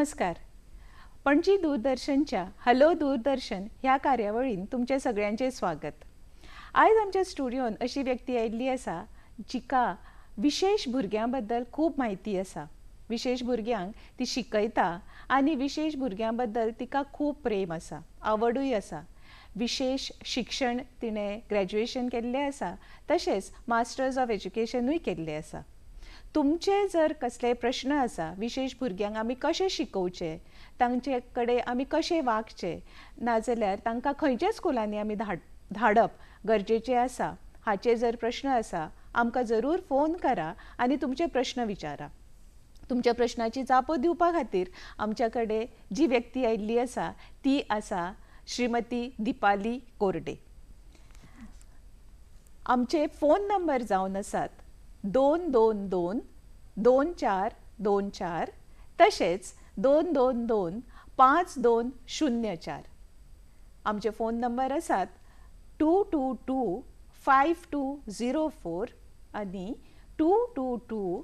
नमस्कार पणजी दूरदर्शनच्या हॅलो दूरदर्शन ह्या कार्यावळीन तुमचे सगळ्यांचे स्वागत आयज आमच्या स्टुडियोन अशी व्यक्ती आयिल्ली आसा जिका विशेष भुरग्यां बद्दल खूब म्हायती आसा विशेष भुरग्यांक ती शिकयता आनी विशेष भुरग्यां बद्दल तिका खूब प्रेम आसा आवडूय आसा विशेष शिक्षण तिणें ग्रॅज्युएशन केल्लें आसा तशेंच मास्टर्स ऑफ एज्युकेशनूय केल्लें आसा तुमचे जर कसले प्रश्न आसा विशेष भुरग्यांक आमी कशें शिकोवचे तांचे कडेन आमी कशें वागचे नाजाल्यार तांकां खंयच्या स्कुलांनी आमी धाड धाडप गरजेचें आसा हाचे जर प्रश्न आसा आमकां जरूर फोन करा आनी तुमचे प्रश्न विचारा तुमच्या प्रश्नाची जापो दिवपा खातीर आमच्या कडेन जी व्यक्ती आयिल्ली आसा ती आसा श्रीमती दिपाली कोरडे आमचे फोन नंबर जावन आसात दोन दोन दोन दोन चार दोन चार तसेच दोन दोन दोन पाच दोन शून्य चार आमचे फोन नंबर आसात two two two five two zero four आनी two two two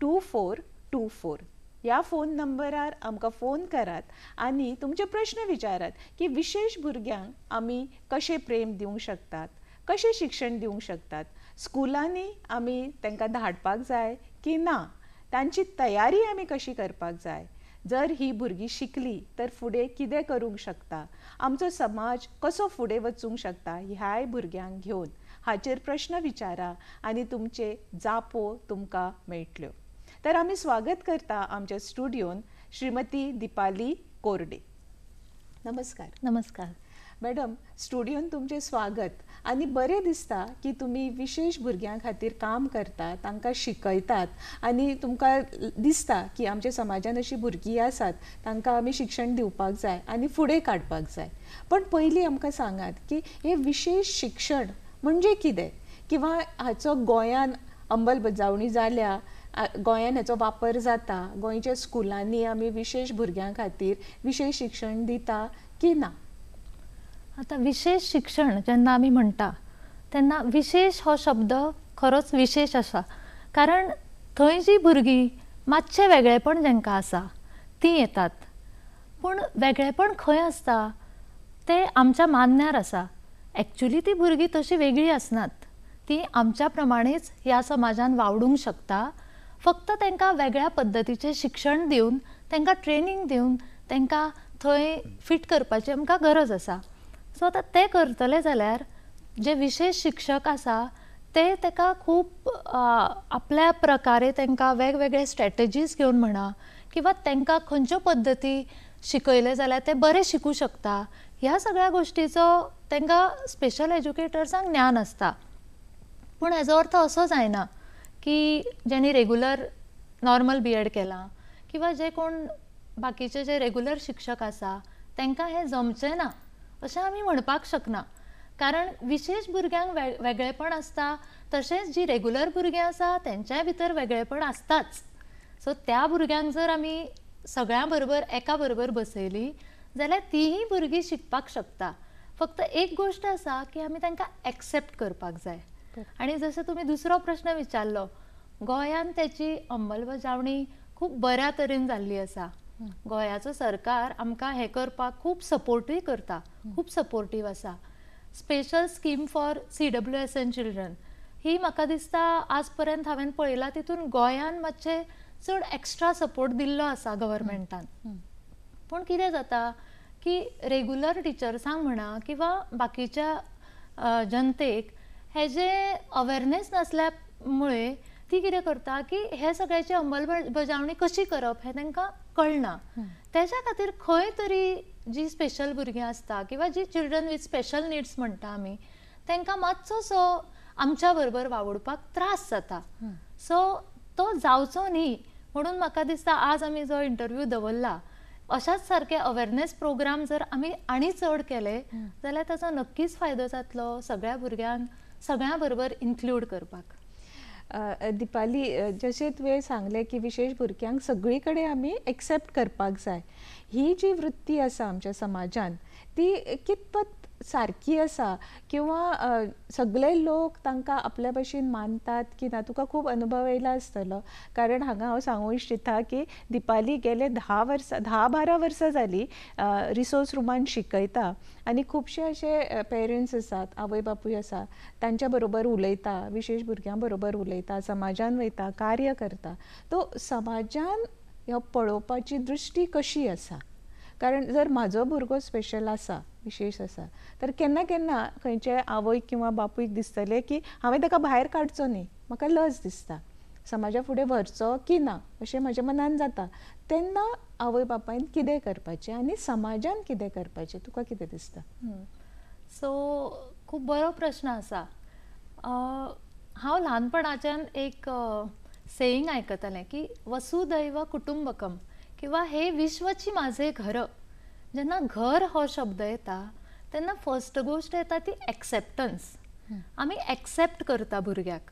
two four two four ह्या फोन नंबरार आमकां फोन करात आनी तुमचे प्रश्न विचारात की विशेष भुरग्यांक आमी कशें प्रेम दिवंक शकतात कशें शिक्षण दिवंक शकतात स्कुलांनी आमी तांकां धाडपाक जाय की ना तांची तयारी आमी कशी करपाक जाय जर ही भुरगीं शिकली तर फुडें कितें करूंक शकता आमचो समाज कसो फुडें वचूंक शकता ह्याय भुरग्यांक घेवन हाचेर प्रश्न विचारा आनी तुमचे जापो तुमकां मेळटल्यो तर आमी स्वागत करता आमच्या स्टुडियोन श्रीमती दिपाली कोरडे नमस्कार नमस्कार मॅडम स्टुडियोन तुमचें स्वागत आणि बरे दिसता की तुम्ही विशेष भुरग्यां खातीर काम करतात तांकां शिकयतात आनी तुमकां दिसता की आमच्या समाजान अशीं भुरगीं आसात तांकां आमी शिक्षण दिवपाक जाय आनी फुडें काडपाक जाय पण पयलीं आमकां सांगात की हे विशेश शिक्षण म्हणजे कितें किंवा हाचो गोंयान अंमलबजावणी जाल्या गोंयान हाचो वापर जाता गोंयच्या स्कुलांनी आमी विशेश भुरग्यां खातीर विशेश शिक्षण दिता की ना आता विशेष शिक्षण जेन्ना आम्ही म्हणता त्यांना विशेष हो शब्द खरंच विशेष असा कारण थंय जी भुरगीं मातशें वेगळेपण जांकां आसा तीं येतात पूण वेगळेपण खंय आसता ते आमच्या मान्यार आसा ॲक्च्युली ती भुरगीं तशी वेगळीं आसनात ती आमच्या प्रमाणेच ह्या समाजान वावडूंक शकता फक्त तांकां वेगळ्या पद्दतीचें शिक्षण दिवन तांकां ट्रेनिंग दिवन तांकां थंय फीट करपाची आमकां गरज आसा सो आतां ते करतले जाल्यार जे विशेश शिक्षक आसा ते ताका खूब आपल्या प्रकारे तांकां वेगवेगळे स्ट्रेटजीस घेवन म्हणा किंवां तांकां खंयच्यो पद्दती शिकयले जाल्यार ते बरे शिकू शकता ह्या सगळ्या गोश्टीचो तांकां स्पेशल एज्युकेटर्सांक ज्ञान आसता पूण हेजो अर्थ असो जायना की ज्यांनी रेगुलर नॉर्मल बी एड केलां किंवां जे कोण बाकीचे जे रेगुलर शिक्षक आसा तांकां हें जमचें ना अशें आम्ही म्हणपाक शकना कारण विशेष भुरग्यांक वेगळेपण असता तसेच जी रेगुलर भुरगीं आसा त्यांच्या भितर वेगळेपण आसताच सो त्या भुरग्यांक जर आम्ही सगळ्यां बरोबर एका बरोबर बसयली जाल्यार तीही भुरगीं शिकपाक शकता फक्त एक गोष्ट आसा की आमी तांकां एक्सेप्ट करपाक जाय आणि जसं तुम्ही दुसरो प्रश्न विचारलो गोंयांत त्याची अंमलबजावणी खूप बऱ्या तरेन जाल्ली आसा गोंयाचो सरकार आमकां हे करपाक खूब सपोर्टूय करता खूब सपोर्टीव आसा special scheme for C W S N children ही म्हाका दिसता आज पर्यंत हांवें तिथून तितून गोंयान मातशें चड एक्स्ट्रा सपोर्ट दिल्लो आसा गव्हर्मेंटान पूण कितें जाता की रेगुलर टिचर्सांक म्हणा किंवा बाकीच्या जनतेक जे अवेरनेस नसल्या मुळे ती कितें करता की हे सगळ्याची अंमलबजावणी कशी करप हे तांकां कळना त्याच्या खातीर खंय तरी जी स्पेशल भुरगीं आसता किंवा जी चिल्ड्रन विथ स्पेशल नीड्स म्हणटा आमी तांकां मातसो सो आमच्या बरोबर वावडपाक त्रास जाता सो तो जावचो न्ही म्हणून म्हाका दिसता आज आमी जो इंटरव्यू दवरला अशाच सारखे अवेरनेस प्रोग्राम जर आमी आनी चड केले जाल्यार ताचो नक्कीच फायदो जातलो सगळ्या भुरग्यांक सगळ्या बरोबर इन्क्ल्यूड करपाक दिपाली जशें तुवें सांगलें की विशेष भुरग्यांक सगळी कडेन आमी एक्सेप्ट करपाक जाय ही जी वृत्ती आसा आमच्या समाजान ती कितपत सारखी आसा किंवा सगळे लोक तांकां आपल्या भशेन मानतात की ना तुका खूब अनुभव येयला आसतलो कारण हांगा हांव सांगूं इच्छिता की दिपाली गेले धा वर्सां धा बारा वर्सां जाली रिसोर्स रुमान शिकयता आनी खुबशे अशे पेरंट्स आसात आवय बापूय आसा तांच्या बरोबर उलयता विशेष भुरग्यां बरोबर उलयता समाजान वयता कार्य करता तो समाजान हो पळोवपाची दृश्टी कशी आसा कारण जर म्हाजो भुरगो स्पेशल आसा विशेष आसा तर केन्ना केन्ना खंयचे आवयक किंवा बापूयक दिसतलें की हांवें ताका भायर काडचो न्ही म्हाका लज दिसता समाजा फुडें व्हरचो की ना अशें म्हज्या मनान जाता तेन्ना आवय बापायन कितें करपाचें आनी समाजान कितें करपाचें तुका कितें दिसता सो खूब बरो प्रश्न आसा हांव ल्हानपणाच्यान एक सेयींग सेईंग आयकतालें की वसुदैव कुटुंबकम किंवा हे विश्वची माझे घर ज्यांना घर हो शब्द येता त्यांना फर्स्ट गोष्ट येता ती एक्सेप्टन्स आम्ही एक्सेप्ट करता भुरग्याक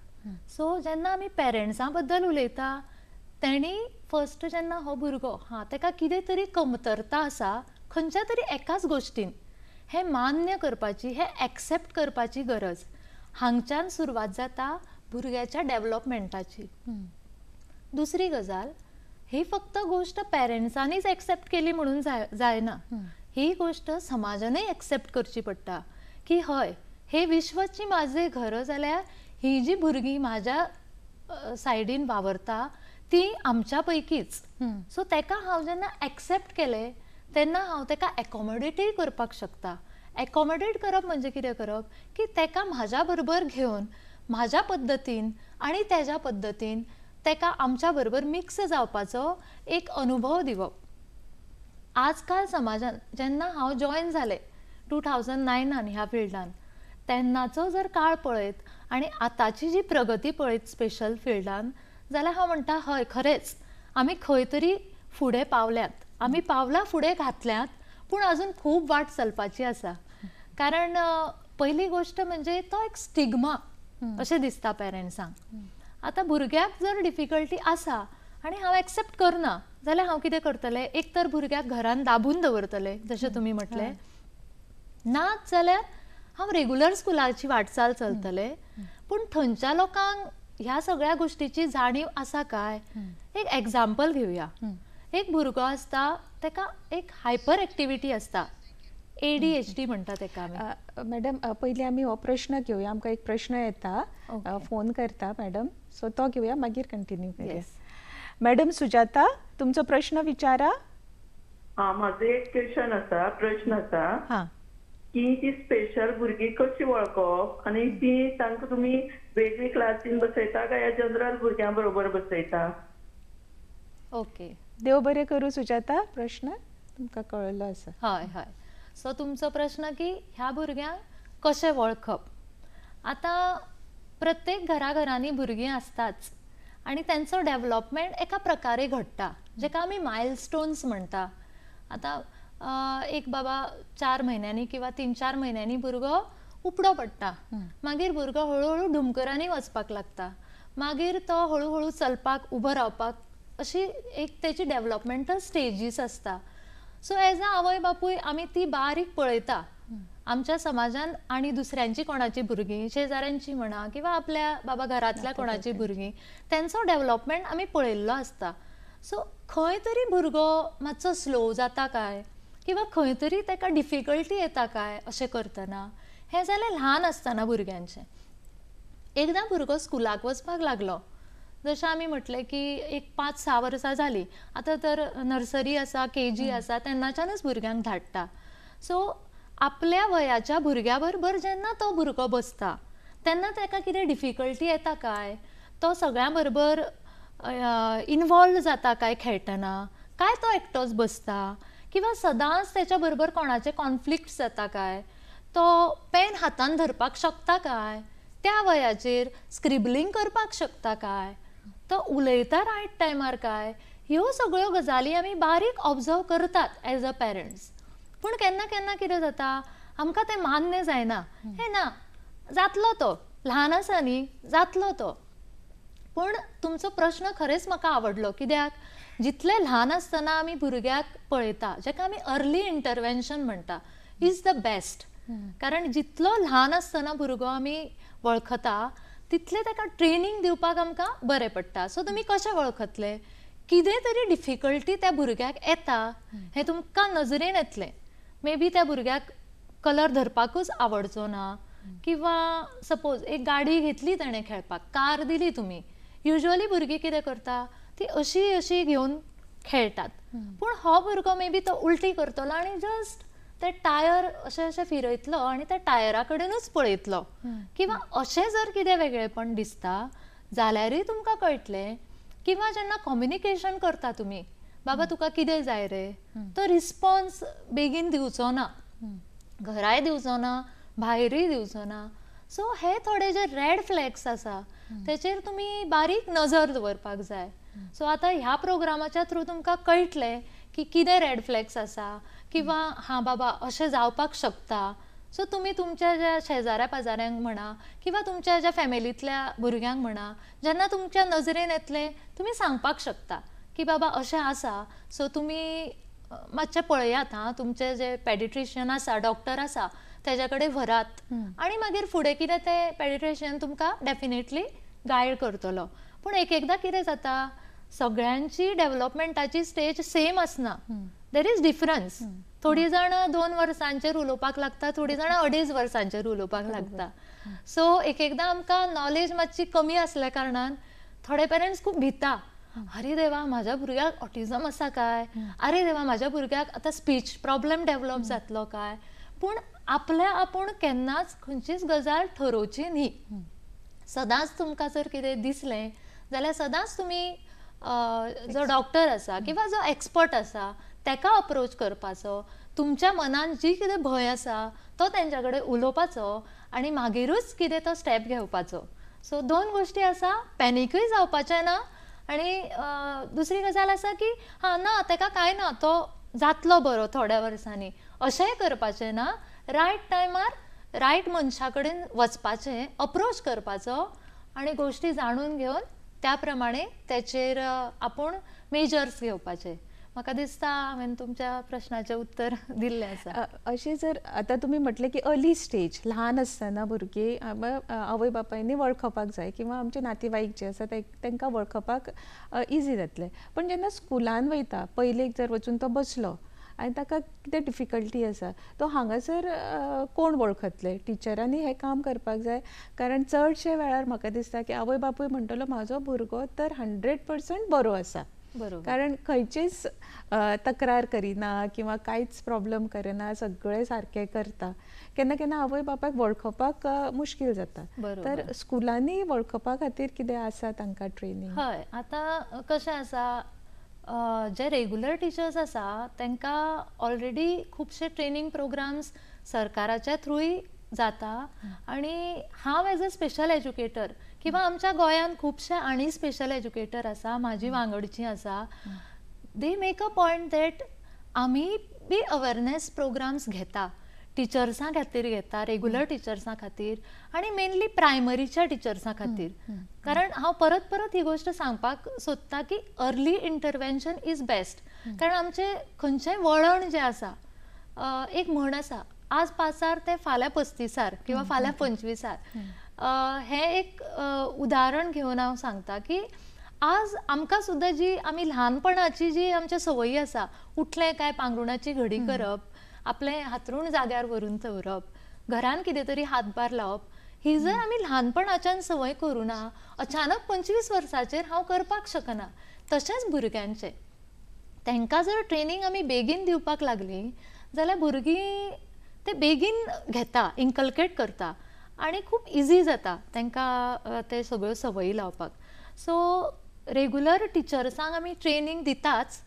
सो जेन्ना आम्ही पेरंट्सां बद्दल उलयता तेणी फर्स्ट जेन्ना हो भुरगो हा ताका कितें तरी कमतरता आसा खंयच्या तरी एकाच गोश्टीन हे मान्य करपाची हे एक्सेप्ट करपाची गरज हांगच्यान सुरवात जाता भुरग्याच्या डेवलॉपमेंटाची दुसरी गजाल हे फक्त गोष्ट पेरेंट्सांनीच एक्सेप्ट केली म्हणून जायना ही गोष्ट समाजाने एक्सेप्ट करची पडटा की हय हे विश्वची माझे घर जाल्यार ही जी भुरगीं माझ्या सायडीन वावरता ती आमच्या पैकीच सो तेका हांव जेन्ना एक्सेप्ट केले तेन्ना हांव तेका एकोमोडेटूय करपाक शकता एकॉमोडेट करप म्हणजे कितें करप की तेका म्हाज्या बरोबर घेवन म्हाज्या पद्दतीन आनी तेज्या पद्दतीन तेका आमच्या बरोबर मिक्स जावपाचो एक अनुभव दिवप आजकाल समाजान जेन्ना हांव जॉयन जालें टू थावजंड नायनान ह्या फिल्डान तेन्नाचो जर काळ पळयत आनी आतांची जी प्रगती पळयत स्पेशल फिल्डान जाल्यार हांव म्हणटा हय खरेंच आमी खंय तरी फुडें पावल्यात आमी पावलां फुडें घातल्यात पूण अजून खूब वाट चलपाची आसा कारण पहिली गोष्ट म्हणजे तो एक स्टिग्मा अशें दिसता पेरेंट्सांक आता भुरग्याक जर डिफिकल्टी आसा आणि हांव एक्सेप्ट करना जाल्यार हांव कितें करतलें एक तर भुरग्याक घरान दाबून दवरतलें जशें तुमी म्हटलें ना जाल्यार हांव रेगुलर स्कुलाची वाटचाल चलतलें पूण थंयच्या लोकांक ह्या सगळ्या गोष्टीची जाणीव आसा काय एक एग्जाम्पल घेवया एक भुरगो आसता तेका एक हायपर एक्टिविटी आसता एडीएचडी म्हणतात एका मॅडम पहिले आम्ही हो प्रश्न घेवया आमकां एक प्रश्न येता फोन करता मॅडम सो तो घेवया मागीर कंटिन्यू मॅडम सुजाता तुमचो प्रश्न विचारा आं म्हाजो एक क्वेश्चन आसा प्रश्न आसा की ती स्पेशल भुरगीं कशी वळखप आणि ती तांकां तुमी वेगळी क्लासीन बसयता काय जनरल भुरग्यां बरोबर बसयता ओके देव बरें करूं सुजाता प्रश्न तुमकां कळलो आसा हय हय सो तुमचो प्रश्न की ह्या भुरग्यांक कशें वळखप आतां प्रत्येक घराघरांनी घरांनी भुरगीं आसताच आनी तेंचो डेवलॉपमेंट एका प्रकारे घडटा जेका आमी स्टोन्स म्हणटा आतां एक बाबा चार म्हयन्यांनी किंवा तीन चार म्हयन्यांनी भुरगो उपडो पडटा मागीर भुरगो हळूहळू डुमकरांनी वचपाक लागता मागीर तो हळूहळू चलपाक उबो रावपाक अशी एक तेची डॅवलॉपमेंटल स्टेजीस आसता सो एज अ आवय बापूय आमी ती बारीक पळयता आमच्या समाजान आणि दुसऱ्यांची कोणाची भुरगीं शेजाऱ्यांची म्हणा किंवा आपल्या बाबा घरातल्या कोणाची भुरगीं त्यांचो डेव्हलपमेंट आम्ही पळयल्लो आसता सो खंय तरी भुरगो मातसो स्लो जाता काय किंवा खंय तरी ताका डिफिकल्टी येता काय अशें करतना हें जालें ल्हान आसतना भुरग्यांचें एकदां भुरगो स्कुलाक वचपाक लागलो जसं आम्ही म्हटलंय की एक पाच सहा वर्सां झाली आता तर नर्सरी असा के जी आसा त्यांनाच्यानच भुरग्यांक धाडटा सो आपल्या वयाच्या भुरग्या बरोबर जेन्ना तो भुरगो बसता तेन्ना ताका कितें डिफिकल्टी येता काय तो सगळ्यांबरोबर बरोबर इन्वॉल्व जाता काय खेळटना काय तो एकटोच बसता किंवा सदांच त्याच्या बरोबर कोणाचे कॉन्फ्लिक्ट जाता काय तो पेन हातान धरपाक शकता काय त्या वयाचेर स्क्रिबलिंग करपाक शकता काय तर उलयता रायट टायमार काय ह्यो सगळ्यो गजाली आमी बारीक ऑब्जर्व करतात एज अ पेरंट्स पूण केन्ना केन्ना कितें जाता आमकां तें मान्य जायना हे ना जातलो तो ल्हान आसा न्ही जातलो तो पूण तुमचो प्रश्न खरेंच म्हाका आवडलो कित्याक जितले ल्हान आसतना आमी भुरग्याक पळयता जेका आमी अर्ली इंटरवेंशन म्हणटा इज द बेस्ट कारण जितलो ल्हान आसतना भुरगो आमी वळखता तितलें ताका ट्रेनिंग दिवपाक आमकां बरें पडटा सो तुमी कशें वळखतले कितें तरी डिफिकल्टी त्या भुरग्याक येता हें तुमकां नजरेन येतलें मे बी त्या भुरग्याक कलर धरपाकूच आवडचो ना किंवा सपोज एक गाडी घेतली ताणें खेळपाक कार दिली तुमी युजली भुरगीं कितें करता ती अशी अशी घेवन खेळटात पूण हो भुरगो मे बी तो उलटी करतलो आनी जस्ट ते टायर असे असे फिरयतलो आणि त्या टायरा कडेनूच पळयतलो किंवा अशें जर कितें वेगळेपण दिसता जाल्यारय तुमकां कळटलें किंवा जेन्ना कम्युनिकेशन करता तुमी बाबा तुका कितें जाय रे तो रिस्पॉन्स बेगीन दिवचो ना घराय दिवचो ना भायरूय दिवचो ना सो हे थोडे जे रेड फ्लॅग्स आसा तेचेर तुमी बारीक नजर दवरपाक जाय सो आतां ह्या प्रोग्रामाच्या थ्रू तुमकां कळटलें की कितें रेड फ्लॅग्स आसा किंवा हा बाबा असे जावपाक शकता सो तुम्ही तुमच्या ज्या शेजाऱ्या पाजाऱ्यांक म्हणा किंवा तुमच्या ज्या फॅमिलीतल्या भुरग्यांक म्हणा ज्यांना तुमच्या नजरेन येतले तुम्ही सांगपाक शकता की बाबा असे आसा सो तुम्ही मातशें पळयात हां तुमचे जे पॅडिट्रिशियन आसा डॉक्टर आसा त्याच्याकडे कडेन व्हरात आनी मागीर फुडें कितें तें पॅडिट्रिशियन तुमकां डेफिनेटली गायड करतलो पूण एक एकदां कितें जाता सगळ्यांची डेवलॉपमेंटाची स्टेज सेम आसना देर इज डिफरन्स थोडी जण दोन वर्सांचेर उलोवपाक लागता थोडी जाणां अडेज वर्सांचेर उलोवपाक लागता सो एक एकदां आमकां नॉलेज मातशी कमी आसल्या कारणान थोडे पेरंट्स खूब भिता अरे देवा माझ्या भुरग्याक ऑटिजम आसा काय अरे देवा माझ्या भुरग्याक आतां स्पीच प्रॉब्लेम डेव्हलप जातलो काय पूण आपल्या आपूण केन्नाच खंयचीच गजाल ठरोवची न्ही सदांच तुमकां जर कितें दिसलें जाल्यार सदांच तुमी जो डॉक्टर आसा किंवा जो एक्सपर्ट आसा तेका अप्रोच करपाचो तुमच्या मनान जी कितें भंय आसा तो तेंच्या कडेन उलोवपाचो आनी मागीरूच कितें तो स्टेप घेवपाचो सो दोन गोश्टी आसा पॅनिकूय जावपाचें ना आनी दुसरी गजाल आसा की हां ना ताका कांय ना तो जातलो बरो थोड्या वर्सांनी अशेंय करपाचें ना रायट टायमार रायट मनशा कडेन वचपाचें अप्रोच करपाचो आनी गोश्टी जाणून घेवन त्या प्रमाणे तेचेर आपूण मेजर्स घेवपाचे म्हाका दिसता हांवें तुमच्या प्रश्नाचे उत्तर दिल्लें आसा अशें जर आता तुम्ही म्हटले की अर्ली स्टेज ल्हान असताना भुरगीं आवय बापायनी वळखपाक जाय किंवा आमचे नातेवाईक जे आसा तांकां वळखपाक इजी जातले पण जेन्ना स्कुलान वयता पयलेक जर वचून तो बसलो आणि ताका किती डिफिकल्टी आसा तो हांगासर कोण वळखतले टिचरांनी हे काम करपाक जाय कारण चडशे वेळार म्हाका दिसता की आवय बापूय म्हणटलो म्हाजो भुरगो तर हंड्रेड पर्संट बरो आसा कारण खंयचीच तक्रार करिना किंवा कांयच प्रॉब्लेम करिना सगळे सारखे करता केन्ना केन्ना आवय बापायक वळखपाक मुश्कील जाता तर स्कुलांनी वळखपा खातीर कितें आसा तांकां ट्रेनिंग हय आतां कशें आसा जे रेगुलर टिचर्स आसा तांकां ऑलरेडी खुबशे ट्रेनिंग प्रोग्राम्स सरकाराच्या थ्रूय जाता आनी हांव एज अ स्पेशल एज्युकेटर किंवा आमच्या गोंयांत खुबशे आणि स्पेशल एज्युकेटर असा माझी वांगडची असा they make a point that आम्ही बी अवेरनेस प्रोग्राम्स घेता टिचर्सां खातीर घेता रेगुलर टिचर्सां खातीर आणि मेनली प्रायमरीच्या टिचर्सां खातीर कारण हांव परत परत ही गोष्ट सांगपाक सोदता की अर्ली इंटरवेन्शन इज बेस्ट कारण आमचे खंयचेय वळण जे आसा एक म्हण आसा आज पासार ते फाल्यां पस्तीसार किंवा फाल्यां पंचवीसार हे एक उदाहरण घेवन हांव सांगता की आज आमकां सुद्दां जी आमी ल्हानपणाची जी आमच्या सवयी आसा उठले काय पांगरुणाची घडी करप आपले हातरूण जाग्यार व्हरून दवरप घरान कितें तरी हातभार लावप ही जर आमी ल्हानपणाच्यान संवय करुना अचानक पंचवीस वर्सांचेर हांव करपाक शकना तशेंच भुरग्यांचें तांकां जर ट्रेनिंग आमी बेगीन दिवपाक लागली जाल्यार भुरगीं ते बेगीन घेता इनकल्केट करता आणि खूप इजी जाता तांकां ते सगळ्यो सवयी लावपाक सो रेगुलर टिचर्सांक आमी ट्रेनींग दिताच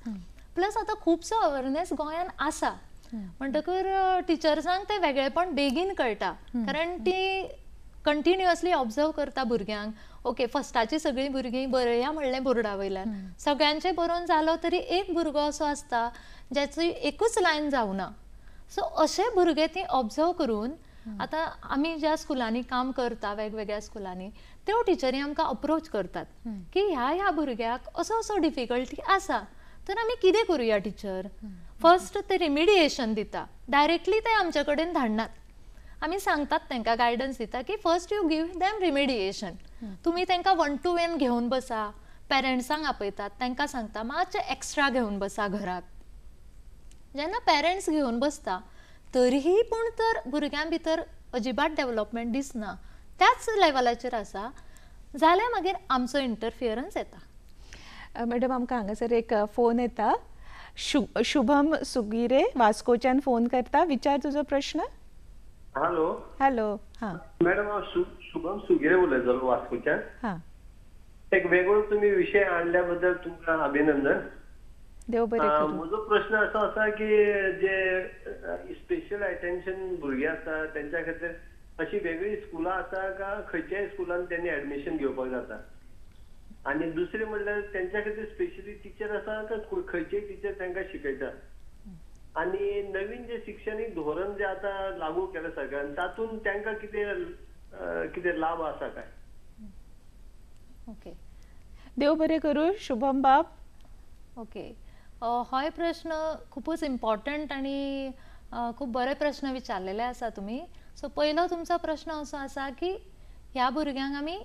प्लस आतां खुबसो अवेरनेस गोंयांत आसा म्हणटकर टिचर्सांक ते वेगळेपण बेगीन कळटा कारण ती कंटिन्युअसली ऑब्जर्व करता भुरग्यांक ओके फस्टाची सगळीं भुरगीं बरया म्हणलें बोर्डा वयल्यान सगळ्यांचे बरोवन जालो तरी एक भुरगो असो आसता ज्याची एकूच लायन जावना सो असे भुरगे ती ऑब्जर्व करून आता आम्ही ज्या स्कुलांनी काम करता वेगवेगळ्या स्कुलांनी त्यो टिचरी आमकां अप्रोच करतात की ह्या ह्या भुरग्याक असो असो डिफिकल्टी आसा तर आमी कितें करुया टिचर फर्स्ट ते रिमिडिएशन दिता डायरेक्टली ते आमचे कडेन धाडनात आमी सांगतात तांकां गायडन्स दिता की first you give them remediation तुमी तांकां वन टू वन घेवन बसा पेरंट्सांक आपयतात तांकां सांगता मातशें एक्स्ट्रा घेवन बसा घरात जेन्ना पेरंट्स घेवन बसता तरीही पूण तर भुरग्यां भितर अजिबात डेव्हलपमेंट दिसना त्याच लेवलाचेर आसा जाल्यार मागीर आमचो इंटरफियरन्स येता मॅडम आमकां हांगासर एक फोन येता शुभम सुगिरे वास्कोच्यान फोन करता विचार तुजो प्रश्न हॅलो हॅलो हां मॅडम हांव शुभम सुगिरे उलयतालो वास्कोच्यान हां एक वेगळो तुमी विशय हाडल्या बद्दल तुमकां अभिनंदन देव बरे म्हजो प्रश्न असो आसा की जे स्पेशल अटेन्शन भुरगे आसा तेंच्या खातीर अशी वेगळी स्कुलां आसा काय खंयच्याय स्कुलान त्यांनी ऍडमिशन घेवपाक जाता आनी दुसरे म्हणल्यार तेंच्या खातीर स्पेशली टीचर आसा काय खंयचेय टीचर तांकां शिकयता आनी नवीन जे शिक्षणीक धोरण जे आतां लागू केलं सरकारान तातून तांकां कितें कितें लाभ आसा काय ओके देव बरें करूं शुभम बाब ओके हो प्रश्न खूपच इम्पॉर्टंट आणि खूप बरे प्रश्न विचारलेले असा तुम्ही सो पहिला तुमचा प्रश्न असो असा की ह्या भुरग्यांक आम्ही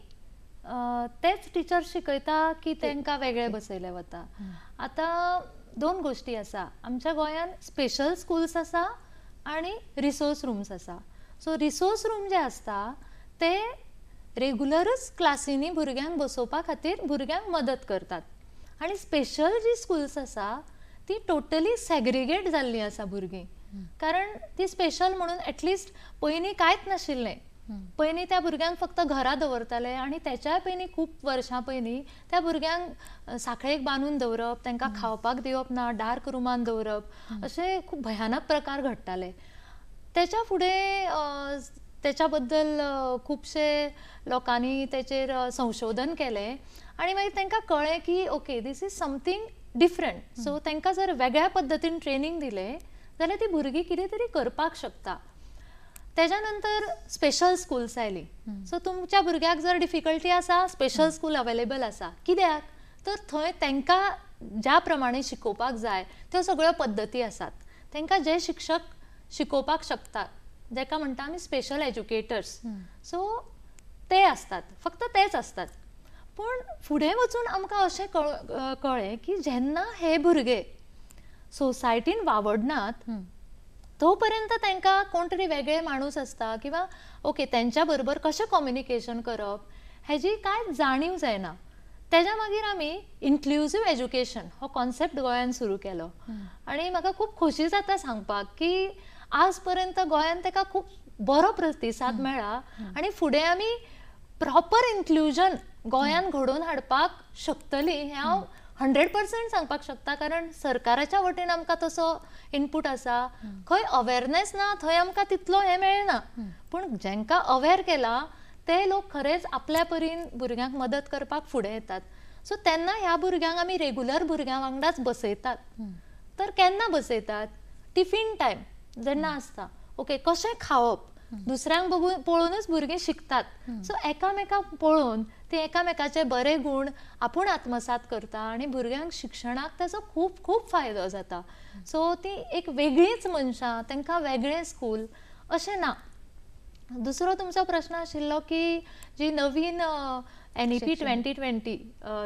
तेच टीचर शिकयता की त्यांना वेगळे बसयले वता आता दोन गोष्टी असा आमच्या गोयात स्पेशल स्कूल्स असा आणि रिसोर्स रूम्स असा सो रिसोर्स रूम जे आसता ते रेगुलरच क्लासींनी भुरग्यांक बसोवपा खातीर भुरग्यांक मदत करतात आणि स्पेशल जी स्कूल्स आसा ती टोटली सेग्रिगेट जाल्ली आसा भुरगीं कारण ती स्पेशल म्हणून एटलिस्ट पयलीं कांयच नाशिल्लें पयलीं त्या भुरग्यांक फक्त घरा दवरताले आनी तेच्याय पयलीं खूब वर्षां पयलीं त्या भुरग्यांक साखळेक बांदून दवरप तांकां खावपाक दिवप ना डार्क रुमान दवरप अशे खूब भयानक प्रकार घडटाले तेच्या फुडें तेच्या बद्दल खुबशे लोकांनी तेचेर संशोधन केलें आणि मागीर त्यांना कळले की okay this is something different so त्यांना जर वेगळ्या पद्दतीन ट्रेनिंग दिले जाल्यार ती भुरगीं कितें तरी करपाक शकता तेज्या नंतर स्पेशल स्कूल्स आयली सो तुमच्या भुरग्याक जर डिफिकल्टी आसा स्पेशल स्कूल अवेलेबल आसा कित्याक तर थंय तांकां ज्या प्रमाणे शिकोवपाक जाय त्यो सगळ्यो पद्दती आसात तांकां जे शिक्षक शिकोवपाक शकता जेका म्हणटा आमी स्पेशल एज्युकेटर्स सो ते असतात फक्त तेच असतात पूण फुडें वचून आमकां अशें कळ कळ्ळें की जेन्ना हे भुरगे सोसायटीन वावडनात तो पर्यंत तांकां कोण तरी वेगळे माणूस आसता किंवा ओके त्यांच्याबरोबर बरोबर कशें कम्युनिकेशन करप हेजी कांय जाणीव जायना तेज्या मागीर आमी इन्क्लुजीव एज्युकेशन हो कॉन्सेप्ट गोंयान सुरू केलो आनी म्हाका खूब खोशी जाता सांगपाक की आज पर्यंत गोंयान ताका खूब बरो प्रतिसाद मेळ्ळा आनी फुडें आमी प्रॉपर इन्क्लुजन गोंयांत घडोवन हाडपाक शकतली हे हांव हंड्रेड पर्सेंट सांगपाक शकता कारण सरकाराच्या वटेन आमकां तसो इनपूट आसा खंय अवेरनेस ना थंय आमकां तितलो हें मेळना पूण जेंका अवेर केला ते लोक खरेंच आपल्या परीन भुरग्यांक मदत करपाक फुडें येतात सो तेन्ना ह्या भुरग्यांक आमी रेगुलर भुरग्यां वांगडाच बसयतात तर केन्ना बसयतात टिफीन टायम जेन्ना आसता ओके कशें खावप दुसऱ्यांक बघून पळोवनच भुरगीं शिकतात सो एकामेकांक पळोवन ते एकामेकाचे बरे गूण आपूण आत्मसात करता आनी भुरग्यांक शिक्षणाक ताचो खूब खूब फायदो जाता सो ती एक वेगळीच मनशां तांकां वेगळें स्कूल अशें ना दुसरो तुमचो प्रश्न आशिल्लो की जी नवीन N E P twenty twenty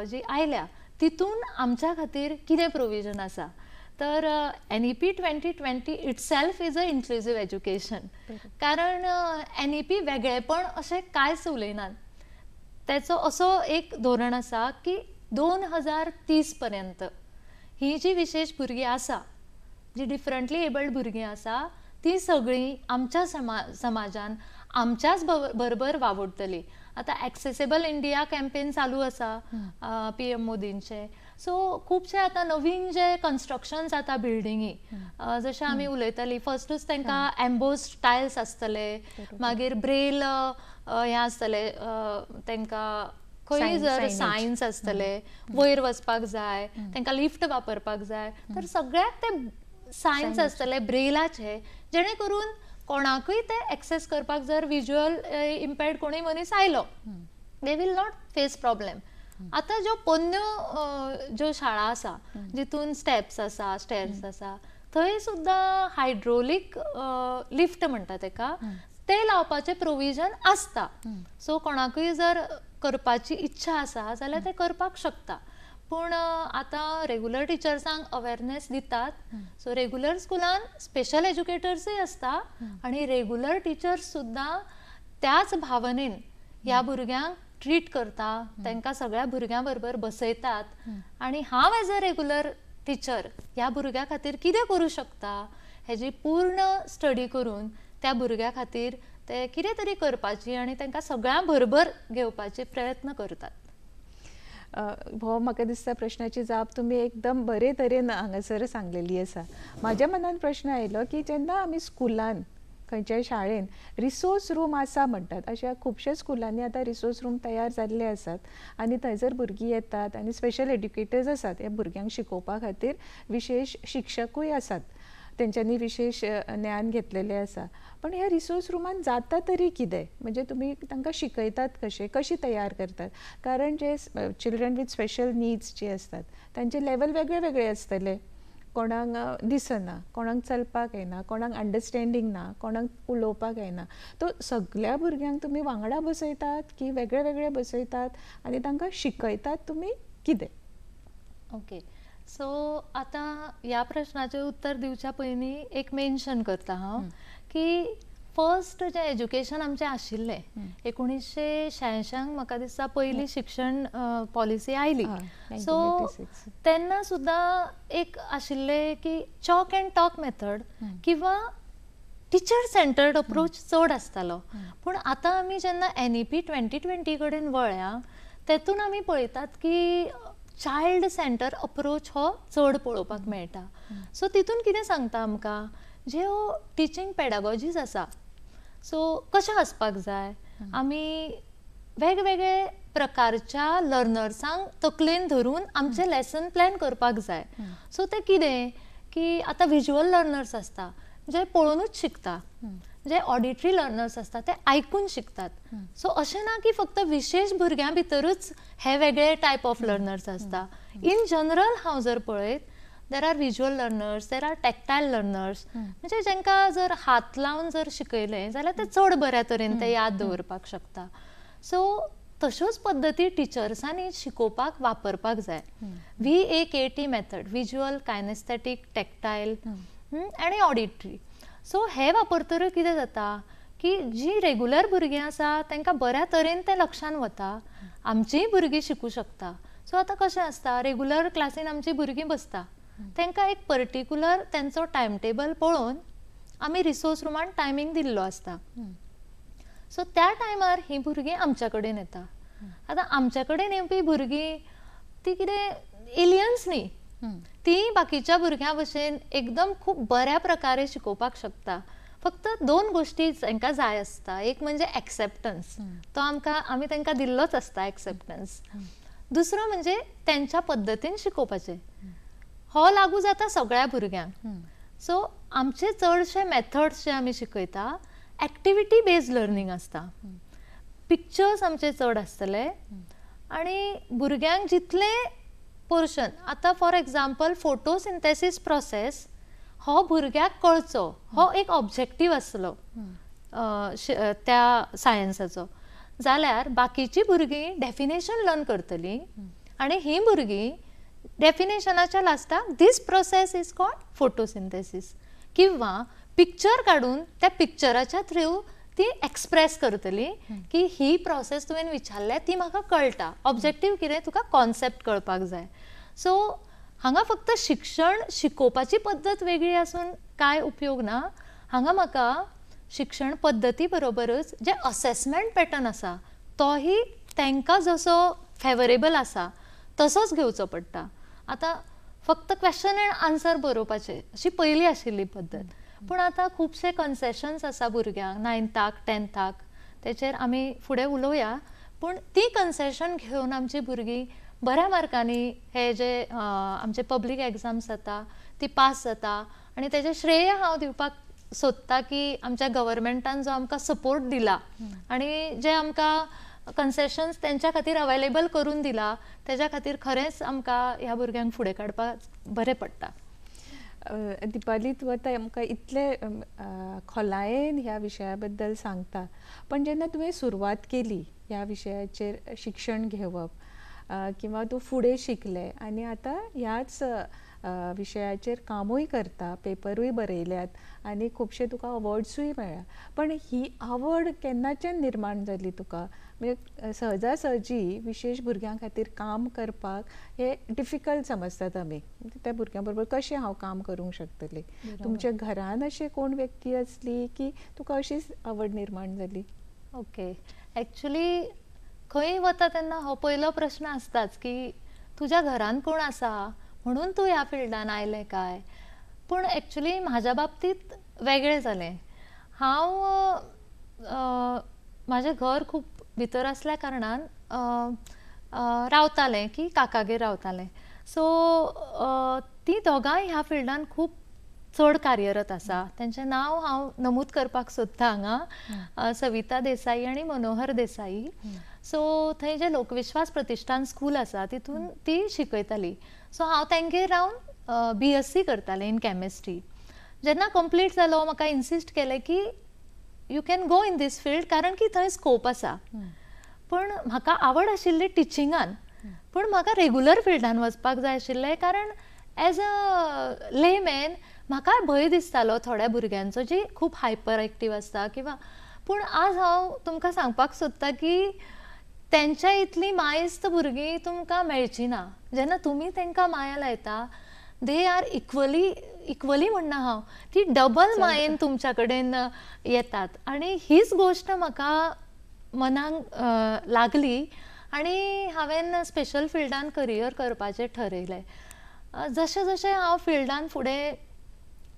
जी आयल्या तितून आमच्या खातीर कितें प्रोविजन आसा तर N E P twenty twenty itself is a inclusive education e कारण एन ई पी e वेगळेपण असे काय उलयनात त्याचं असो एक धोरण असा की दोन हजार तीस पर्यंत ही जी विशेष भुरगीं आसा जी डिफरंटली एबल्ड भुरगीं आसा ती सगळीं आमच्या समा समाजान आमच्याच बरोबर वावुरतलीं आता एक्सेसेबल इंडिया कॅम्पेन चालू असा पी एम मोदींचे सो खुबशे आता नवीन जे कन्स्ट्रक्शन जाता बिल्डिंगी जशें आमी उलयतली फर्स्टूच तांकां एम्बोज टायल्स आसतले मागीर ब्रेल हें आसतले त्यांना खंय जर सायन्स आसतले वयर वचपाक जाय तांकां लिफ्ट वापरपाक जाय तर सगळ्यात ते सायन्स आसतले ब्रेलाचे जेणे करून कोणाकूय ते एक्सेस करपाक जर विज्युअल इम्पॅक्ट कोणी मनीस आयलो they will not face problem आतां ज्यो पोन्न्यो ज्यो शाळा आसा जितून स्टेप्स आसा स्टेप्स आसा थंय सुद्दां हायड्रोलीक लिफ्ट म्हणटा तेका ते लावपाचे प्रोविजन आसता सो कोणाकूय जर करपाची इच्छा आसा जाल्यार ते करपाक शकता पूण आतां रेगुलर टिचर्सांक अवेरनेस दितात सो रेगुलर स्कुलान स्पेशल एज्युकेटर्सूय आसता आनी रेगुलर टिचर्स सुद्दां त्याच भावनेन ह्या भुरग्यांक ट्रीट करता तांकां सगळ्या भुरग्यां बरोबर बसयतात आनी हांव एज अ रेगुलर टिचर ह्या भुरग्या खातीर कितें करूं शकता हेजी पूर्ण स्टडी करून त्या भुरग्या खातीर ते कितें तरी करपाची आनी तांकां सगळ्यां बरोबर घेवपाचे प्रयत्न करतात भोव म्हाका दिसता प्रश्नाची जाप तुमी एकदम बरे तरेन हांगासर सांगलेली आसा म्हाज्या मनान प्रश्न आयलो की जेन्ना आमी स्कुलान खंयच्याय शाळेन रिसोर्स रूम आसा म्हणटात अशा खुबशे स्कुलांनी आतां रिसोर्स रूम तयार जाल्ले आसात आनी थंयसर भुरगीं येतात आनी स्पेशल एड्युकेटर्स आसात हे भुरग्यांक शिकोवपा खातीर विशेश शिक्षकूय आसात तेंच्यांनी विशेष ज्ञान घेतलेले असा पण ह्या रिसोर्स रूमात जाता तरी किदे म्हणजे तुम्ही तांकां शिकयतात कसे कशी तयार करतात कारण जे चिल्ड्रन विथ स्पेशल नीड्स जे असतात त्यांचे लेवल वेगळे वेगळे आसतले कोणाक दिसना कोणाक चलपाक येना कोणाक अंडरस्टँडींग ना कोणाक उलोवपाक येना तो सगळ्या भुरग्यांक तुम्ही वांगडा बसयतात की वेगळे वेगळे बसयतात आनी तांकां शिकयतात तुम्ही कितें ओके okay. सो आता ह्या प्रश्नाचे उत्तर दिवच्या पयलीं एक मेन्शन करता हांव की फर्स्ट जे एज्युकेशन आमचे आशिल्ले hmm. एकोणीशे म्हाका दिसता पहिली शिक्षण पॉलिसी आयली सो तेन्ना एक आशिल्ले की chalk and talk method hmm. किंवा टिचर सेंटर्ड अप्रोच चड आसतालो पूण आतां आमी जेन्ना N E e P twenty twenty कडेन वळ्या तेतून आमी पळयतात की चायल्ड सेंटर अप्रोच हो चड पळोवपाक मेळटा सो तितून कितें सांगता आमकां ज्यो टिचींग पॅडागॉजीज आसा सो कशें आसपाक जाय आमी वेगवेगळे प्रकारच्या लर्नर्सांक तकलेन धरून आमचे लेसन प्लॅन करपाक जाय सो ते कितें की आतां विज्युअल लर्नर्स आसता जे पळोवनूच शिकता जे ऑडिटरी लर्नर्स असतात ते ऐकून शिकतात सो असे ना की फक्त विशेष भुरग्यां भितरूच हे वेगळे टायप ऑफ लर्नर्स असतात इन जनरल हांव जर पळयत there are visual learners there are tactile learners म्हणजे ज्यांना जर हात लावून जर शिकले जाल्यार ते चड बऱ्या तरेन ते याद दवरपाक शकता सो तश्योच पद्दती टिचर्सांनी शिकोवपाक वापरपाक जाय V A K T method visual kinesthetic tactile आणि ऑडिटरी सो हे वापरतरी कितें जाता की जी रेगुलर भुरगीं आसा तांकां बऱ्या तरेन तें लक्षान वता आमचींय भुरगीं शिकू शकता सो आतां कशें आसता रेगुलर क्लासीन आमचीं भुरगीं बसता तांकां एक पर्टिक्युलर तेंचो टायम टेबल पळोवन आमी रिसोर्स रुमान टायमींग दिल्लो आसता सो त्या टायमार हीं भुरगीं आमच्या कडेन येता आतां आमच्या कडेन येवपी भुरगीं ती कितें एलियन्स न्ही ती बाकीच्या भुरग्यां भशेन एकदम खूप बऱ्या प्रकारे शिकोवपाक शकता फक्त दोन गोष्टी तांकां जाय आसता एक म्हणजे एक्सेप्टन्स तो आमकां आमी तांकां दिल्लोच आसता एक्सेप्टन्स दुसरो म्हणजे त्यांच्या पद्दतीन शिकोवपाचें हो लागू जाता सगळ्या भुरग्यांक सो आमचे चडशे मेथड्स जे आमी शिकयता एक्टिविटी बेज लर्निंग आसता पिक्चर्स आमचे चड आसतले आणि भुरग्यांक जितले पोर्शन आता फॉर एग्जांपल फोटोसिंथेसिस प्रोसेस हो भुरग्याक कळचो हो एक ऑब्जेक्टीव असलो त्या सायन्साचो जाल्यार बाकीची भुरगीं डेफिनेशन लर्न करतली आणि ही भुरगीं डेफिनेशनाच्या लास्टाक this process is called photosynthesis किंवा पिक्चर काडून त्या पिक्चराच्या थ्रू ती एक्सप्रेस करतली की ही प्रोसेस तुवें विचारल्या ती म्हाका कळटा ऑब्जेक्टीव कितें तुका कॉन्सेप्ट कळपाक जाय सो हांगा फक्त शिक्षण शिकोवपाची पद्दत वेगळी आसून कांय उपयोग ना हांगा म्हाका शिक्षण पद्दती बरोबरच जे असेसमेंट पॅटर्न आसा तोही तांकां जसो फेवरेबल आसा तसोच घेवचो पडटा आतां फक्त क्वेश्चन एंड आन्सर बरोवपाचें अशी पहिली आशिल्ली पद्दत पूण आतां खुबशे कन्सेशन्स आसा भुरग्यांक नायन्थाक टेन्थाक तेचेर आमी फुडें उलोवया पूण ती कन्सेशन घेवन आमची भुरगीं बऱ्या मार्कांनी हे जे आमचे पब्लीक एग्जाम्स जाता ती पास जाता आनी तेजे श्रेय हांव दिवपाक सोदता की आमच्या गव्हर्मेंटान जो आमकां सपोर्ट दिला आनी जे आमकां कन्सेशन्स तेंच्या खातीर अवेलेबल करून दिला तेज्या खातीर खरेंच आमकां ह्या भुरग्यांक फुडें काडपाक बरें पडटा दिपालीत वता आमकां इतले खोलायेन ह्या विशया बद्दल सांगता पण जेन्ना तुवें सुरवात केली ह्या विशयाचेर शिक्षण घेवप किंवा तूं फुडें शिकले आनी आतां ह्याच विशयाचेर कामूय करता पेपरूय बरयल्यात आनी खुबशे तुका अवॉर्ड्सूय मेळ्ळ्या पण ही आवड केन्नाच्यान निर्माण जाली तुका म्हणजे सहजा सहजी विशेश भुरग्यां खातीर काम करपाक हे डिफिकल्ट समजतात आमी म्हणजे त्या भुरग्यां बरोबर कशें हांव काम करूंक शकतलें तुमच्या घरान अशें कोण व्यक्ती असली की तुका अशीच आवड निर्माण जाली ओके एक्चुली खंय वता तेन्ना हो पयलो प्रश्न आसताच की तुज्या घरान कोण आसा म्हणून तू या फिल्डान आयलें काय पूण एक्चुली माझ्या बाबतीत वेगळें जालें हांव म्हाजें घर खूब भितर आसल्या कारणान रावतालें की काकागेर रावतालें सो तीं दोगांय ह्या फिल्डान खूब चड कार्यरत आसा तेंचें नांव हांव नमूद करपाक सोदतां हांगा सविता देसाई आनी मनोहर देसाई सो थंय जें लोकविश्वास प्रतिश्ठान स्कूल आसा तितून ती शिकयताली सो हांव तेंगेर रावन बी एस सी करतालें इन कॅमिस्ट्री जेन्ना कंप्लीट जालो म्हाका इन्सिस्ट केलें की you can go in this field कारण की थंय स्कोप आसा पूण म्हाका आवड आशिल्ली टिचिंगान पूण म्हाका रेगुलर फिल्डान वचपाक जाय आशिल्लें कारण एज अ मॅन म्हाका भंय दिसतालो थोड्या भुरग्यांचो जी खूब हायपर एक्टीव आसता किंवां पूण आज हांव तुमकां सांगपाक सोदता की त्यांच्या इतली मायेस्त भुरगीं तुमकां मेळची ना जेन्ना तुमी तांकां माया लायता दे आर इक्वली इक्वली म्हणना हांव ती डबल मायेन तुमच्या कडेन येतात आणि हीच गोष्ट म्हाका मनांक लागली आणि हांवें स्पेशल फिल्डान करियर करपाचें ठरयलें जशें जशें हांव फिल्डान फुडें